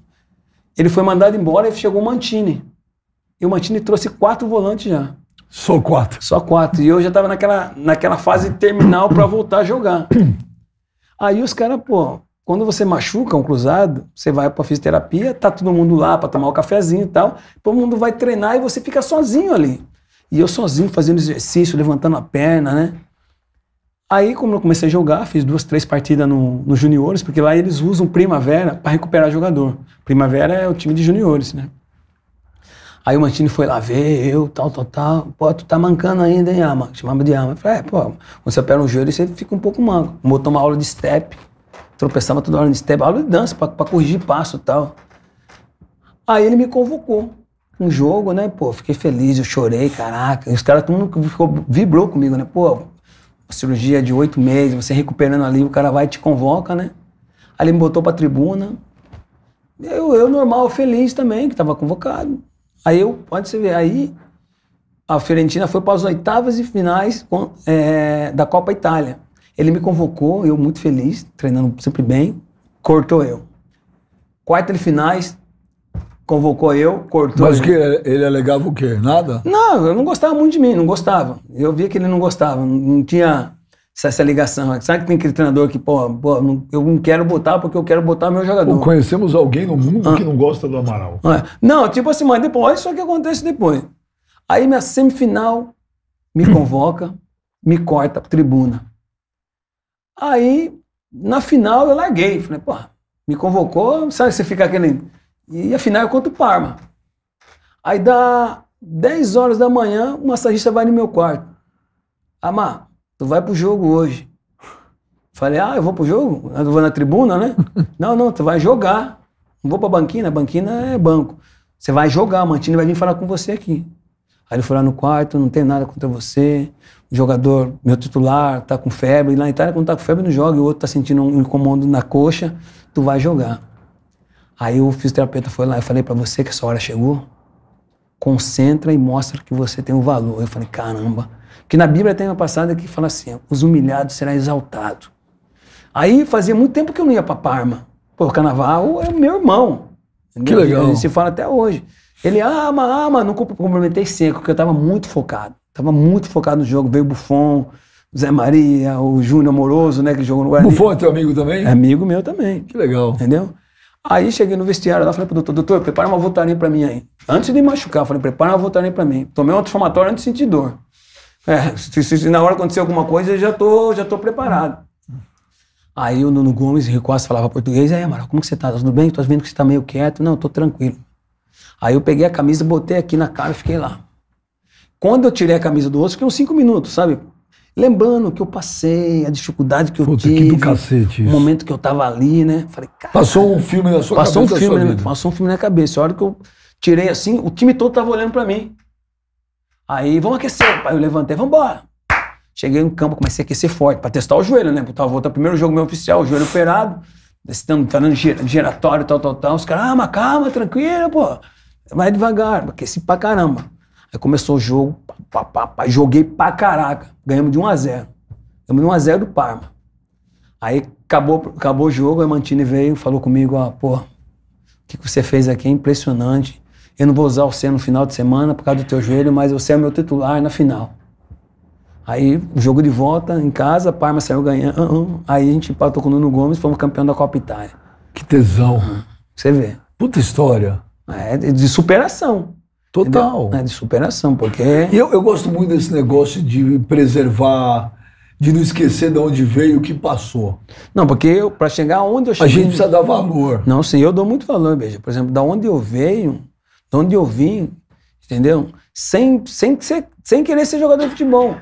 Ele foi mandado embora e chegou o Mantini. E o Mantini trouxe quatro volantes já. Só quatro? Só quatro. E eu já estava naquela, naquela fase terminal para voltar a jogar. <clears throat> Aí os caras, pô, quando você machuca um cruzado, você vai para fisioterapia, tá todo mundo lá para tomar um cafezinho e tal, todo mundo vai treinar e você fica sozinho ali. E eu sozinho fazendo exercício, levantando a perna, né? Aí, como eu comecei a jogar, fiz duas, três partidas nos no juniores, porque lá eles usam primavera para recuperar jogador. Primavera é o time de juniores, né? Aí o Mantini foi lá ver eu, tal, tal, tal. Pô, tu tá mancando ainda, hein, Ama? Chamava de Ama. Eu falei, é, pô, quando você opera um joelho, você fica um pouco manco. Vou tomar aula de step tropeçava toda hora no step, aula de dança, para corrigir passo e tal. Aí ele me convocou. Um jogo, né? Pô, fiquei feliz, eu chorei, caraca. E os caras, todo mundo ficou, vibrou comigo, né? Pô, cirurgia de oito meses, você recuperando ali, o cara vai e te convoca, né? Aí ele me botou pra tribuna. Eu, eu normal, feliz também, que tava convocado. Aí eu, pode você ver, aí a Fiorentina foi para as oitavas e finais é, da Copa Itália. Ele me convocou, eu muito feliz, treinando sempre bem, cortou eu. Quarta de finais, convocou eu, cortou Mas que ele alegava o quê? Nada? Não, eu não gostava muito de mim, não gostava. Eu via que ele não gostava, não tinha essa, ligação. Sabe que tem aquele treinador que, pô, pô não, eu não quero botar porque eu quero botar meu jogador. Ou conhecemos alguém no mundo ah. que não gosta do Amaral. Ah. Não, tipo assim, mas depois, olha só que acontece depois. Aí minha semifinal me convoca, me corta tribuna. Aí, na final, eu larguei. Falei, pô, me convocou, sabe, você fica aquele. E a final eu é contra o Parma. Aí dá 10 horas da manhã, o massagista vai no meu quarto. Amar, tu vai pro jogo hoje. Falei, ah, eu vou pro jogo? Eu vou na tribuna, né? <laughs> não, não, tu vai jogar. Não vou pra banquina, banquina é banco. Você vai jogar, Mantini vai vir falar com você aqui. Aí ele foi lá no quarto, não tem nada contra você. O jogador, meu titular, tá com febre. E lá na Itália, quando tá com febre, não joga. E o outro tá sentindo um incomodo na coxa, tu vai jogar. Aí o fisioterapeuta foi lá, eu falei para você que essa hora chegou. Concentra e mostra que você tem o um valor. Eu falei, caramba. Porque na Bíblia tem uma passada que fala assim, os humilhados serão exaltados. Aí fazia muito tempo que eu não ia pra Parma. Pô, Carnaval é meu irmão. Que legal. se fala até hoje. Ele ama, ah, ama, ah, não complementei seco, porque eu estava muito focado. Tava muito focado no jogo. Veio o Buffon, o Zé Maria, o Júnior Amoroso, né, que jogou no Guarani. Buffon é teu amigo também? É amigo meu também. Que legal. Entendeu? Aí cheguei no vestiário lá, falei pro doutor, doutor, prepara uma voltarinha para mim aí. Antes de me machucar, falei, prepara uma voltarinha para mim. Tomei um anti antes de sentir dor. É, se, se, se, na hora acontecer alguma coisa, eu já tô, já tô preparado. Aí o Nuno Gomes, Ricosta, falava português. Aí, Amaral, como que você tá? tá? Tudo bem? Tô vendo que você tá meio quieto. Não, tô tranquilo. Aí eu peguei a camisa, botei aqui na cara e fiquei lá. Quando eu tirei a camisa do osso, fiquei uns cinco minutos, sabe? Lembrando que eu passei, a dificuldade que eu Puta, tive. Que do cacete isso. O momento que eu tava ali, né? Falei, cara. Passou um filme na sua passou cabeça. Um filme, né? Passou um filme na cabeça. A hora que eu tirei assim, o time todo tava olhando pra mim. Aí, vamos aquecer. Aí eu levantei, vamos embora. Cheguei no campo, comecei a aquecer forte, pra testar o joelho, né? Porque Eu tava voltando, primeiro jogo meu oficial, o joelho operado estamos falando giratório, tal, tal, tal. Os caras, ah, mas calma, tranquilo, pô. Vai devagar, aqueci pra caramba. Aí começou o jogo, pá, pá, pá, joguei pra caraca. Ganhamos de 1 a 0 Ganhamos de 1 a 0 do Parma. Aí acabou, acabou o jogo, a Mantini veio, falou comigo, ó, ah, pô, o que, que você fez aqui é impressionante. Eu não vou usar você no final de semana por causa do teu joelho, mas você é meu titular na final. Aí, jogo de volta em casa, Parma saiu ganhando. Ah, ah, ah. Aí a gente empatou com o Nuno Gomes, fomos campeão da Copa Itália. Que tesão. Uhum. Você vê. Puta história. É, é de superação. Total. Entendeu? É de superação, porque. Eu, eu gosto muito desse negócio de preservar, de não esquecer de onde veio o que passou. Não, porque para chegar onde eu cheguei. A gente precisa dar valor. Não, sim, eu dou muito valor, beijo. Por exemplo, da onde eu veio, de onde eu vim, entendeu? Sem, sem, ser, sem querer ser jogador de futebol.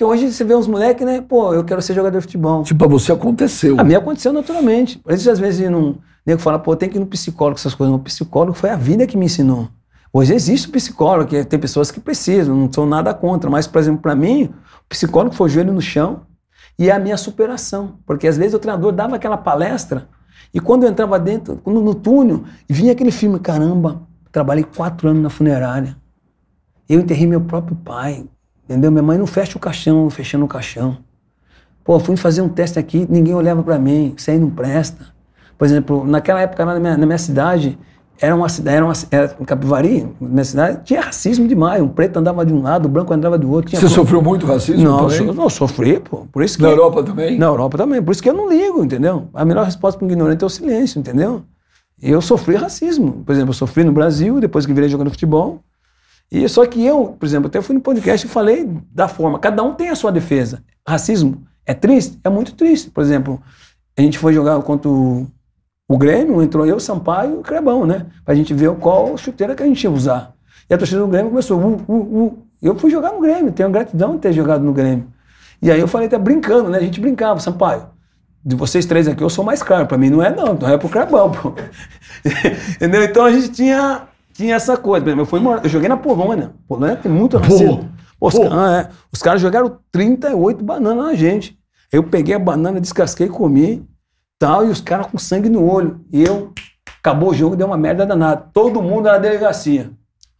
Porque hoje você vê uns moleques, né? Pô, eu quero ser jogador de futebol. Tipo, pra você aconteceu. A minha aconteceu naturalmente. Por isso, às vezes, não. Nego fala, pô, tem que ir no psicólogo, essas coisas. O psicólogo foi a vida que me ensinou. Hoje existe o psicólogo, que tem pessoas que precisam, não sou nada contra. Mas, por exemplo, para mim, o psicólogo foi o joelho no chão e a minha superação. Porque às vezes o treinador dava aquela palestra e quando eu entrava dentro, no túnel, vinha aquele filme, caramba, trabalhei quatro anos na funerária. Eu enterrei meu próprio pai. Entendeu? Minha mãe não fecha o caixão, fechando o caixão. Pô, fui fazer um teste aqui, ninguém olhava para mim, isso aí não presta. Por exemplo, naquela época na minha, na minha cidade, era uma cidade, era uma era, um Capivari, minha cidade, tinha racismo demais. Um preto andava de um lado, o branco andava do outro. Você pro... sofreu muito racismo? Não, So, não sofri, pô. Por isso que, na Europa também? Na Europa também. Por isso que eu não ligo, entendeu? A melhor resposta para um ignorante é o silêncio, entendeu? Eu sofri racismo. Por exemplo, eu sofri no Brasil, depois que virei jogando futebol. E só que eu, por exemplo, até fui no podcast e falei da forma. Cada um tem a sua defesa. Racismo é triste? É muito triste. Por exemplo, a gente foi jogar contra o, o Grêmio, entrou eu, Sampaio e o Crebão, né? Pra gente ver qual chuteira que a gente ia usar. E a torcida do Grêmio começou, uh, uh, uh. Eu fui jogar no Grêmio, tenho gratidão de ter jogado no Grêmio. E aí eu falei, tá brincando, né? A gente brincava, Sampaio de vocês três aqui, eu sou mais caro. Para mim não é, não. Não é pro Crabão, pô. <laughs> Entendeu? Então a gente tinha tinha essa coisa. eu, fui morar, eu joguei na Polônia. Polônia tem muito racismo. Pô, os, ah, é. os caras jogaram 38 bananas na gente. Eu peguei a banana, descasquei, comi, tal, e os caras com sangue no olho. E eu, acabou o jogo, deu uma merda danada. Todo mundo na delegacia.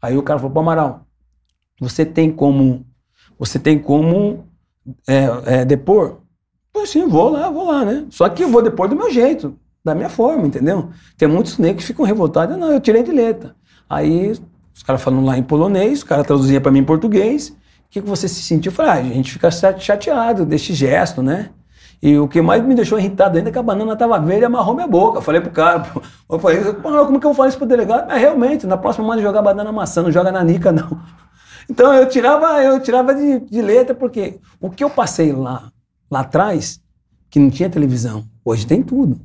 Aí o cara falou, pô, Amaral, você tem como, você tem como é, é, depor? Pô, sim, vou lá, vou lá, né? Só que eu vou depor do meu jeito, da minha forma, entendeu? Tem muitos negros que ficam revoltados. Não, eu tirei de letra. Aí os caras falando lá em polonês, o cara traduzia para mim em português. O que, que você se sentiu? Eu falei, ah, a gente fica chateado deste gesto, né? E o que mais me deixou irritado ainda é que a banana estava velha e amarrou minha boca. Eu falei pro cara, pô, <laughs> eu falei, como que eu falei isso pro delegado? Mas realmente, na próxima manda jogar banana maçã, não joga na nica, <laughs> não. Então eu tirava, eu tirava de, de letra, porque o que eu passei lá, lá atrás, que não tinha televisão, hoje tem tudo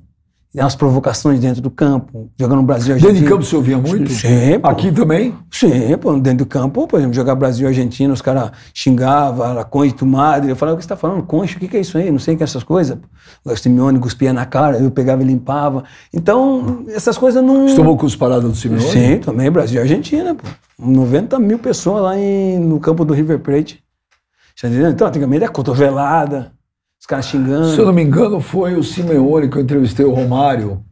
nas né, provocações dentro do campo, jogando Brasil Argentina. Dentro de campo você ouvia muito? Sim. Aqui também? Sim, pô, dentro do campo, por exemplo, jogar Brasil Argentina, os caras xingavam, era concha, tu madre. Eu falava, o que você tá falando? Concha, o que, que é isso aí? Não sei o que é essas coisas. O Simeone cuspia na cara, eu pegava e limpava. Então, essas coisas não. Você tomou cusparada do Simeone? Sim, também, Brasil Argentina, pô. 90 mil pessoas lá em, no campo do River Plate. Tá então, antigamente era cotovelada. Os caras xingando. Se eu não me engano, foi o Simeone que eu entrevistei o Romário.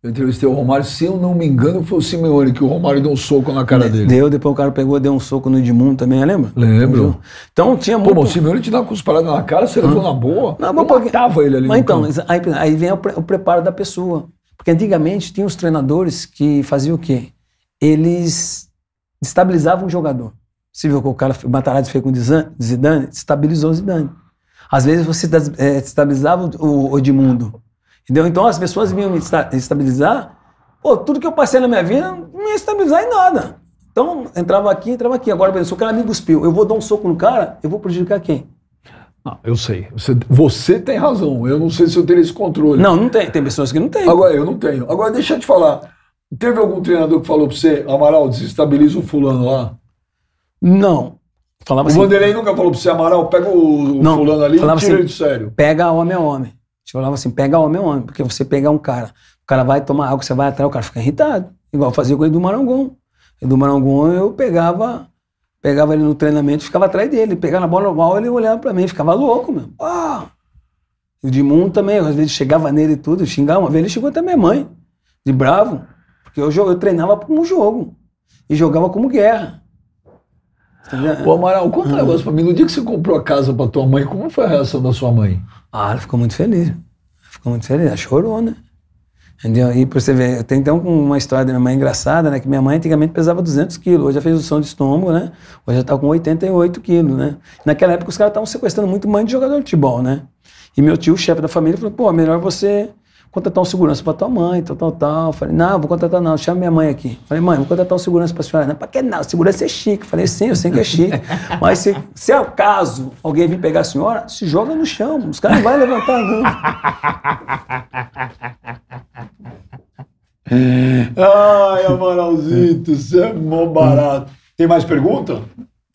Eu entrevistei o Romário, se eu não me engano, foi o Simeone, que o Romário deu um soco na cara dele. Deu, depois o cara pegou, e deu um soco no Edmundo também, né, lembra? Lembro. Então tinha muito. Pô, o Simeone te dava com os paradas na cara, você levou na boa. Não, mas porque... matava ele ali. Mas então, aí, aí, vem o, pre o, preparo da pessoa. Porque antigamente tinha os treinadores que faziam o quê? Eles estabilizavam o jogador. Você viu que o cara, o Matarazzo fez com o Zidane, estabilizou o Zidane. Às vezes você eh, estabilizava o Edmundo. Entendeu? Então as pessoas vinham me estabilizar. Pô, tudo que eu passei na minha vida não ia estabilizar em nada. Então entrava aqui, entrava aqui. Agora, se o cara me cuspiu, eu vou dar um soco no cara, eu vou prejudicar quem? Ah, eu sei. Você, você, tem razão. Eu não sei se eu teria esse controle. Não, não tem. Tem pessoas que não têm. Agora, eu não tenho. Agora, deixa eu te falar. Teve algum treinador que falou pra você, Amaral, desestabiliza o fulano lá? Não. Falava o assim, nunca falou pra você, Amaral, pega o, o fulano ali e tira assim, ele de sério. Pega homem a é homem. Te tipo, falava assim, pega homem a é homem, porque você pega um cara, o cara vai tomar água, você vai atrás, o cara fica irritado. Igual fazia com o Edu Marangon. Edu Marangon, eu pegava pegava ele no treinamento ficava atrás dele. Pegava na bola normal, ele olhava pra mim, ficava louco mesmo. Ah! O Edmundo também, às vezes chegava nele e tudo, xingava. Uma vez ele chegou até minha mãe, de bravo, porque eu, eu treinava como jogo e jogava como guerra. O Amaral, conta um hum. negócio pra mim. No dia que você comprou a casa pra tua mãe, como foi a reação da sua mãe? Ah, ela ficou muito feliz. Ficou muito feliz. Ela chorou, né? Entendeu? E pra você ver, tem então uma história da minha mãe engraçada, né? Que minha mãe antigamente pesava 200 quilos. Hoje já fez o som de estômago, né? Hoje já tá com 88 quilos, né? Naquela época os caras estavam sequestrando muito mãe de jogador de futebol, né? E meu tio, chefe da família, falou: pô, melhor você contratar um segurança para tua mãe, tal, tal, tal. Falei, não, vou contratar não, chama minha mãe aqui. Falei, mãe, vou contratar um segurança para a senhora. Não, para que não? Segurança é chique. Falei, sim, eu sei que é chique. <laughs> Mas se, se é o caso, alguém vir pegar a senhora, se joga no chão, os caras não vão levantar não. <laughs> Ai, Amaralzito, você é mó barato. Tem mais pergunta?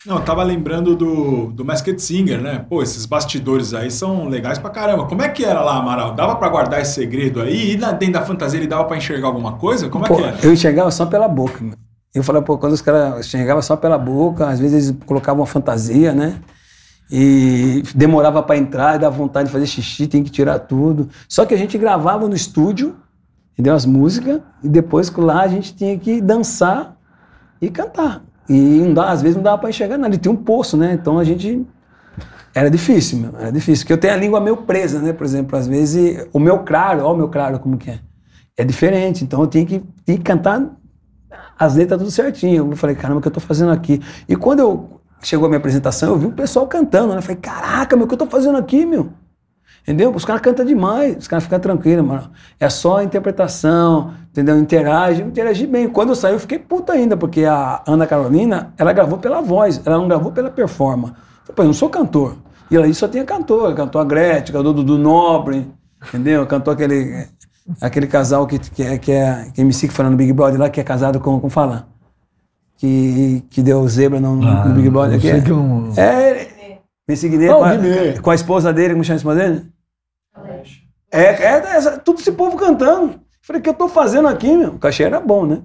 Não, eu tava lembrando do, do Masked Singer, né? Pô, esses bastidores aí são legais pra caramba. Como é que era lá, Amaral? Dava pra guardar esse segredo aí? E na, dentro da fantasia ele dava pra enxergar alguma coisa? Como é que era? Eu enxergava só pela boca, meu. Eu falei, pô, quando os caras enxergavam só pela boca, às vezes eles colocavam uma fantasia, né? E demorava para entrar, e dava vontade de fazer xixi, tem que tirar tudo. Só que a gente gravava no estúdio, entendeu? As músicas, e depois lá a gente tinha que dançar e cantar. E não dá, às vezes não dava para enxergar nada. Ele tinha um poço, né? Então a gente. Era difícil, meu, era difícil. Porque eu tenho a língua meio presa, né? Por exemplo, às vezes o meu claro, ó, o meu claro, como que é? É diferente. Então eu tinha que, tinha que cantar as letras tudo certinho. Eu falei, caramba, o que eu tô fazendo aqui? E quando eu chegou a minha apresentação, eu vi o pessoal cantando, né? Eu falei, caraca, meu, o que eu tô fazendo aqui, meu? Entendeu? Os caras cantam demais, os caras ficam tranquilos, mano. É só interpretação, entendeu? Interage, interagi bem. Quando eu saí, eu fiquei puta ainda, porque a Ana Carolina, ela gravou pela voz, ela não gravou pela performance. Eu falei, não sou cantor. E ela só tinha cantor, cantou a Gretchen, cantou Dudu Nobre, entendeu? Cantou aquele, aquele casal que, que, é, que é que é MC que no Big Brother lá, que é casado com o Falan. Que, que deu zebra no, ah, no Big Brother. aqui. é, que um... é, me Guiné, oh, com, a, com a esposa dele, como chama a esposa dele? É, é, é, é, tudo esse povo cantando. Falei, o que eu tô fazendo aqui, meu? O cachê era bom, né?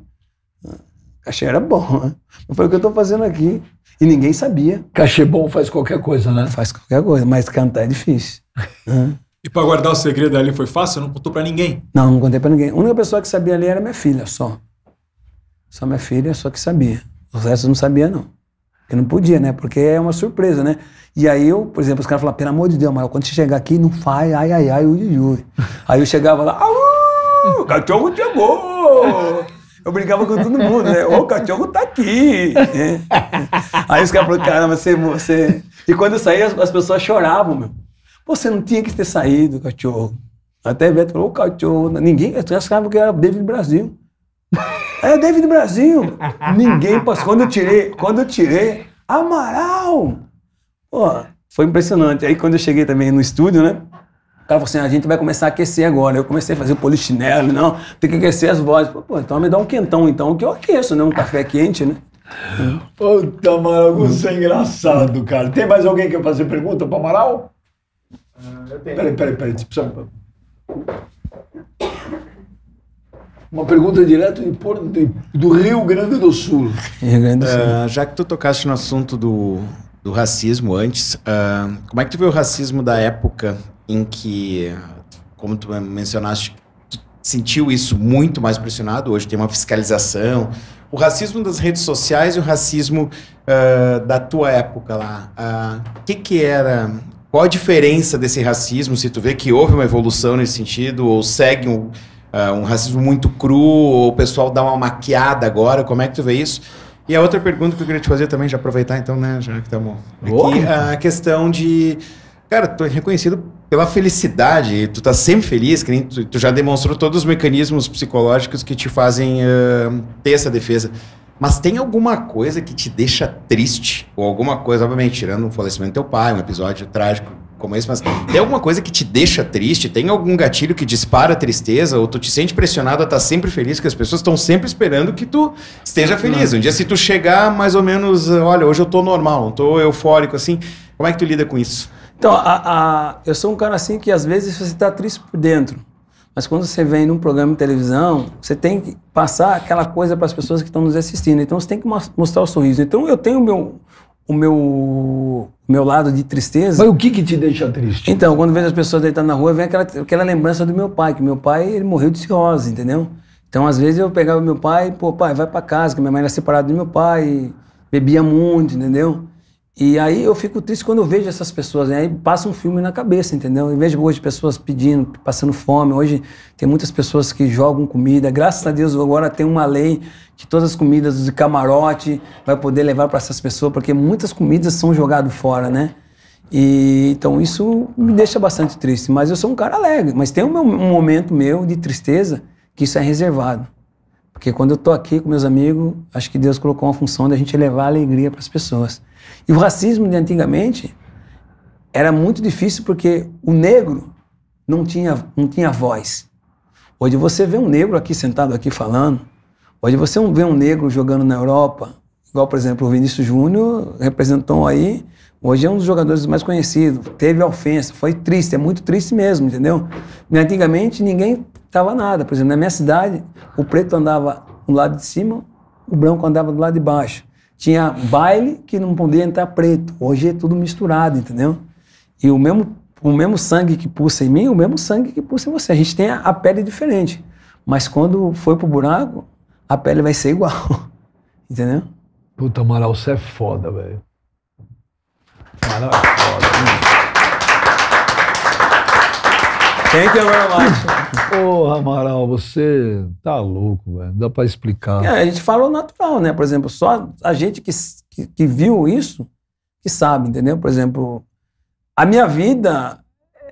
O cachê era bom, né? Eu falei, o que eu tô fazendo aqui? E ninguém sabia. Cachê bom faz qualquer coisa, né? Faz qualquer coisa, mas cantar é difícil. Né? E para guardar o segredo ali foi fácil? Não contou para ninguém? Não, não contei para ninguém. A única pessoa que sabia ali era minha filha, só. Só minha filha, só que sabia. Os restos não sabia, não. Porque não podia, né? Porque é uma surpresa, né? E aí eu, por exemplo, os caras falavam, pelo amor de Deus, mas quando você chegar aqui, não faz, ai, ai, ai, ui, ui. <laughs> Aí eu chegava lá, au, o cachorro chegou! Eu brincava com todo mundo, né? Ô, o cachorro tá aqui! <laughs> Aí os caras falaram, caramba, você, você... E quando eu saí, as, as pessoas choravam, meu. Você não tinha que ter saído, cachorro. Até Beto falou, ô, cachorro. Ninguém, Eu caras que era David Brasil. É o David Brasil. Ninguém passou. Quando eu tirei, quando eu tirei, Amaral! Pô, foi impressionante. Aí quando eu cheguei também no estúdio, né? O cara falou assim: a gente vai começar a aquecer agora. Eu comecei a fazer polichinelo, não, tem que aquecer as vozes. Pô, então me dá um quentão, então, que eu aqueço, né? Um café quente, né? Puta, Amaral, você é engraçado, cara. Tem mais alguém que quer fazer pergunta para Amaral? Uh, eu tenho. Peraí, peraí, peraí. Precisa uma pergunta direto de Porto, de, do Rio Grande do Sul. Rio Grande do Sul. Uh, já que tu tocaste no assunto do, do racismo antes, uh, como é que tu vê o racismo da época em que, como tu mencionaste, tu sentiu isso muito mais pressionado? Hoje tem uma fiscalização. O racismo das redes sociais e o racismo uh, da tua época lá. O que, que era qual a diferença desse racismo? Se tu vê que houve uma evolução nesse sentido, ou segue um, uh, um racismo muito cru, o pessoal dá uma maquiada agora, como é que tu vê isso? E a outra pergunta que eu queria te fazer também, já aproveitar então, né, já que estamos aqui, a questão de, cara, tu é reconhecido pela felicidade, tu tá sempre feliz, que tu, tu, já demonstrou todos os mecanismos psicológicos que te fazem uh, ter essa defesa. Mas tem alguma coisa que te deixa triste? Ou alguma coisa, obviamente, tirando o falecimento do teu pai, um episódio trágico como esse, mas tem alguma coisa que te deixa triste? Tem algum gatilho que dispara a tristeza? Ou tu te sente pressionado a estar tá sempre feliz, que as pessoas estão sempre esperando que tu esteja feliz. Um dia, se tu chegar mais ou menos, eh, olha, hoje eu tô normal, não tô eufórico assim, como é que tu lida com isso? Então, a, a, eu sou um cara assim que às vezes você está triste por dentro. Mas quando você vem num programa de televisão, você tem que passar aquela coisa para as pessoas que estão nos assistindo. Então você tem que mostrar o sorriso. Então eu tenho meu, o meu meu lado de tristeza. Mas o que que te deixa triste? Então, quando vejo as pessoas deitar na rua, vem aquela, aquela lembrança do meu pai, que meu pai ele morreu de cirrose, entendeu? Então, às vezes eu pegava meu pai, pô, pai, vai para casa, que minha mãe era separada do meu pai, bebia muito, entendeu? E aí eu fico triste quando eu vejo essas pessoas, né? aí passa um filme na cabeça, entendeu? Eu vejo hoje pessoas pedindo, passando fome, hoje tem muitas pessoas que jogam comida. Graças a Deus agora tem uma lei que todas as comidas de camarote vai poder levar para essas pessoas, porque muitas comidas são jogadas fora, né? E, então isso me deixa bastante triste, mas eu sou um cara alegre, mas tem um, um momento meu de tristeza que isso é reservado. Porque quando eu tô aqui com meus amigos, acho que Deus colocou uma função de a gente levar alegria para as pessoas. E o racismo de antigamente era muito difícil porque o negro não tinha, não tinha voz. Hoje você vê um negro aqui sentado aqui falando, hoje você vê um negro jogando na Europa, igual por exemplo o Vinícius Júnior representou aí, hoje é um dos jogadores mais conhecidos, teve ofensa, foi triste, é muito triste mesmo, entendeu? Antigamente ninguém tava nada, por exemplo, na minha cidade o preto andava do lado de cima, o branco andava do lado de baixo. Tinha baile que não podia entrar preto. Hoje é tudo misturado, entendeu? E o mesmo, o mesmo sangue que pulsa em mim, o mesmo sangue que pulsa em você. A gente tem a, a pele diferente. Mas quando foi pro buraco, a pele vai ser igual. <laughs> entendeu? Puta, Amaral, você é foda, velho. Amaral é foda. Thank you very much. Porra, Amaral, você tá louco, velho. Não dá pra explicar. É, a gente falou natural, né? Por exemplo, só a gente que, que, que viu isso que sabe, entendeu? Por exemplo, a minha vida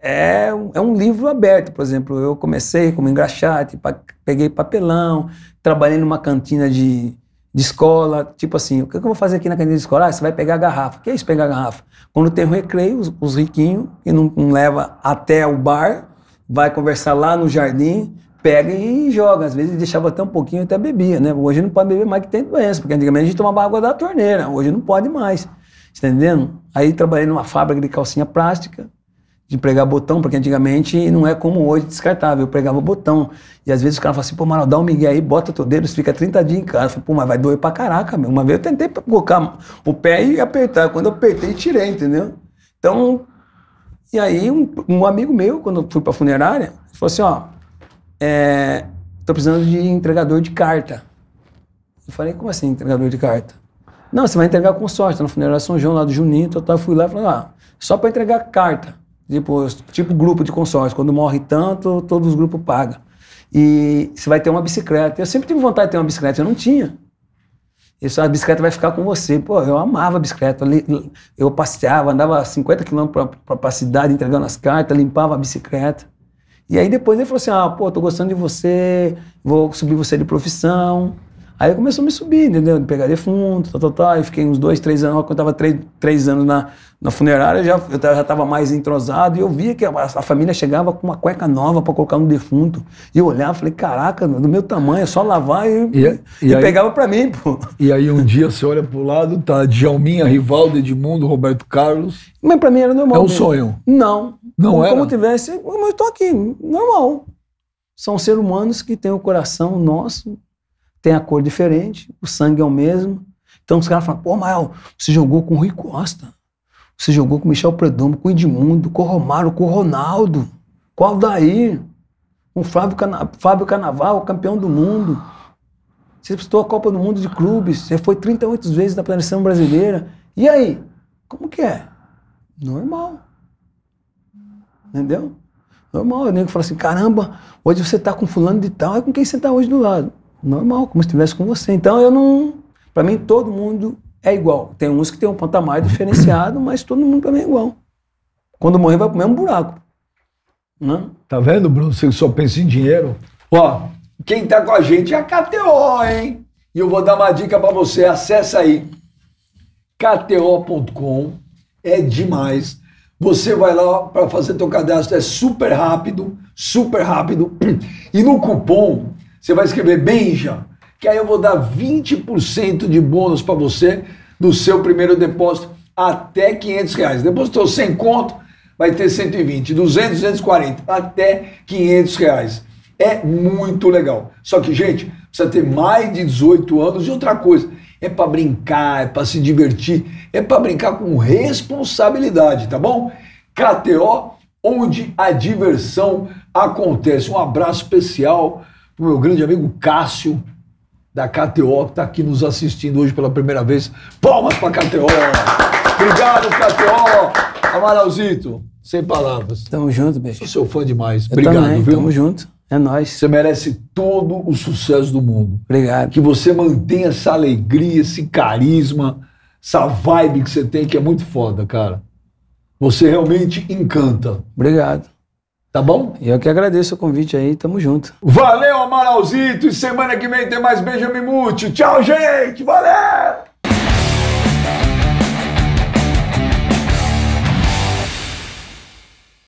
é, é um livro aberto. Por exemplo, eu comecei como engraxate, peguei papelão, trabalhei numa cantina de, de escola. Tipo assim, o que eu vou fazer aqui na cantina de escola? Ah, você vai pegar a garrafa. O que é isso, pegar a garrafa? Quando tem um recreio, os, os riquinhos, que não, não leva até o bar, vai conversar lá no jardim, pega e joga. Às vezes deixava até um pouquinho, até bebia, né? Hoje não pode beber mais que tem doença, porque antigamente a gente tomava água da torneira, hoje não pode mais. Tá entendendo? Aí trabalhei numa fábrica de calcinha plástica, de pregar botão, porque antigamente não é como hoje descartável, eu pregava botão. E às vezes o cara fala assim, pô, Maral, dá um migué aí, bota teu dedo, fica 30 dias em casa. Eu falei, pô, mas vai doer pra caraca, meu. Uma vez eu tentei colocar o pé e apertar. Quando eu apertei, tirei, entendeu? Então, e aí, um, um amigo meu, quando eu fui para funerária, falou assim: ó, é, tô precisando de entregador de carta. Eu falei: como assim, entregador de carta? Não, você vai entregar consórcio, tá na funerária São João, lá do Juninho, tal, tá, Eu tá, fui lá e falei: ah, só para entregar carta. Tipo, tipo grupo de consórcio. Quando morre tanto, todos os grupos pagam. E você vai ter uma bicicleta. Eu sempre tive vontade de ter uma bicicleta, eu não tinha. Isso, a bicicleta vai ficar com você. Pô, eu amava a bicicleta. Eu passeava, andava 50 quilômetros para a cidade entregando as cartas, limpava a bicicleta. E aí depois ele falou assim: ah, pô, tô gostando de você, vou subir você de profissão. Aí começou a me subir, entendeu? De pegar defunto, tal, tá, tal, tá, tal. Tá. E fiquei uns dois, três anos. Quando eu tava três, três anos na, na funerária, já, eu já tava mais entrosado. E eu via que a, a família chegava com uma cueca nova para colocar no defunto. E eu olhava e falei, caraca, do meu tamanho, é só lavar e, e, e, e aí, pegava para mim, pô. E aí um dia você olha pro lado, tá Djalminha, é. Rivaldo, Edmundo, Roberto Carlos. Mas para mim era normal. É um sonho? Não. Não como, era? Como tivesse, mas eu tô aqui, normal. São seres humanos que têm o coração nosso, tem a cor diferente, o sangue é o mesmo. Então os caras falam, pô, Mael, você jogou com o Rui Costa, você jogou com o Michel Predomo, com o Edmundo, com o Romário, com o Ronaldo, com o Aldair, com o Fábio Cana Carnaval, campeão do mundo. Você disputou a Copa do Mundo de Clubes, você foi 38 vezes na seleção brasileira. E aí? Como que é? Normal. Entendeu? Normal. O nego fala assim, caramba, hoje você tá com fulano de tal, é com quem você tá hoje do lado normal, como se estivesse com você. Então eu não. Para mim, todo mundo é igual. Tem uns que tem um patamar diferenciado, <laughs> mas todo mundo para mim é igual. Quando morrer, vai pro mesmo buraco. Né? Tá vendo, Bruno? Você só pensa em dinheiro. Ó, quem tá com a gente é a KTO, hein? E eu vou dar uma dica para você. Acessa aí. KTO.com é demais. Você vai lá para fazer teu cadastro, é super rápido, super rápido. <clears throat> E no cupom você vai escrever Benja, que aí eu vou dar 20% de bônus para você do seu primeiro depósito até 500 reais. Depositou 100 conto, vai ter 120, 200, 240, até 500 reais. É muito legal. Só que, gente, precisa ter mais de 18 anos e outra coisa. É para brincar, é para se divertir, é para brincar com responsabilidade, tá bom? KTO, onde a diversão acontece. Um abraço especial o meu grande amigo Cássio, da KTO, que está aqui nos assistindo hoje pela primeira vez. Palmas para a KTO! Obrigado, KTO! Amaralzito, sem palavras. Tamo junto, beijo. Sou seu fã demais. Eu Obrigado, também, viu? Tamo junto. É nós. Você merece todo o sucesso do mundo. Obrigado. Que você mantenha essa alegria, esse carisma, essa vibe que você tem, que é muito foda, cara. Você realmente encanta. Obrigado. Tá bom? Eu que agradeço o convite aí, tamo junto. Valeu, Amaralzito! E semana que vem tem mais Benjamin Múcio. Tchau, gente! Valeu!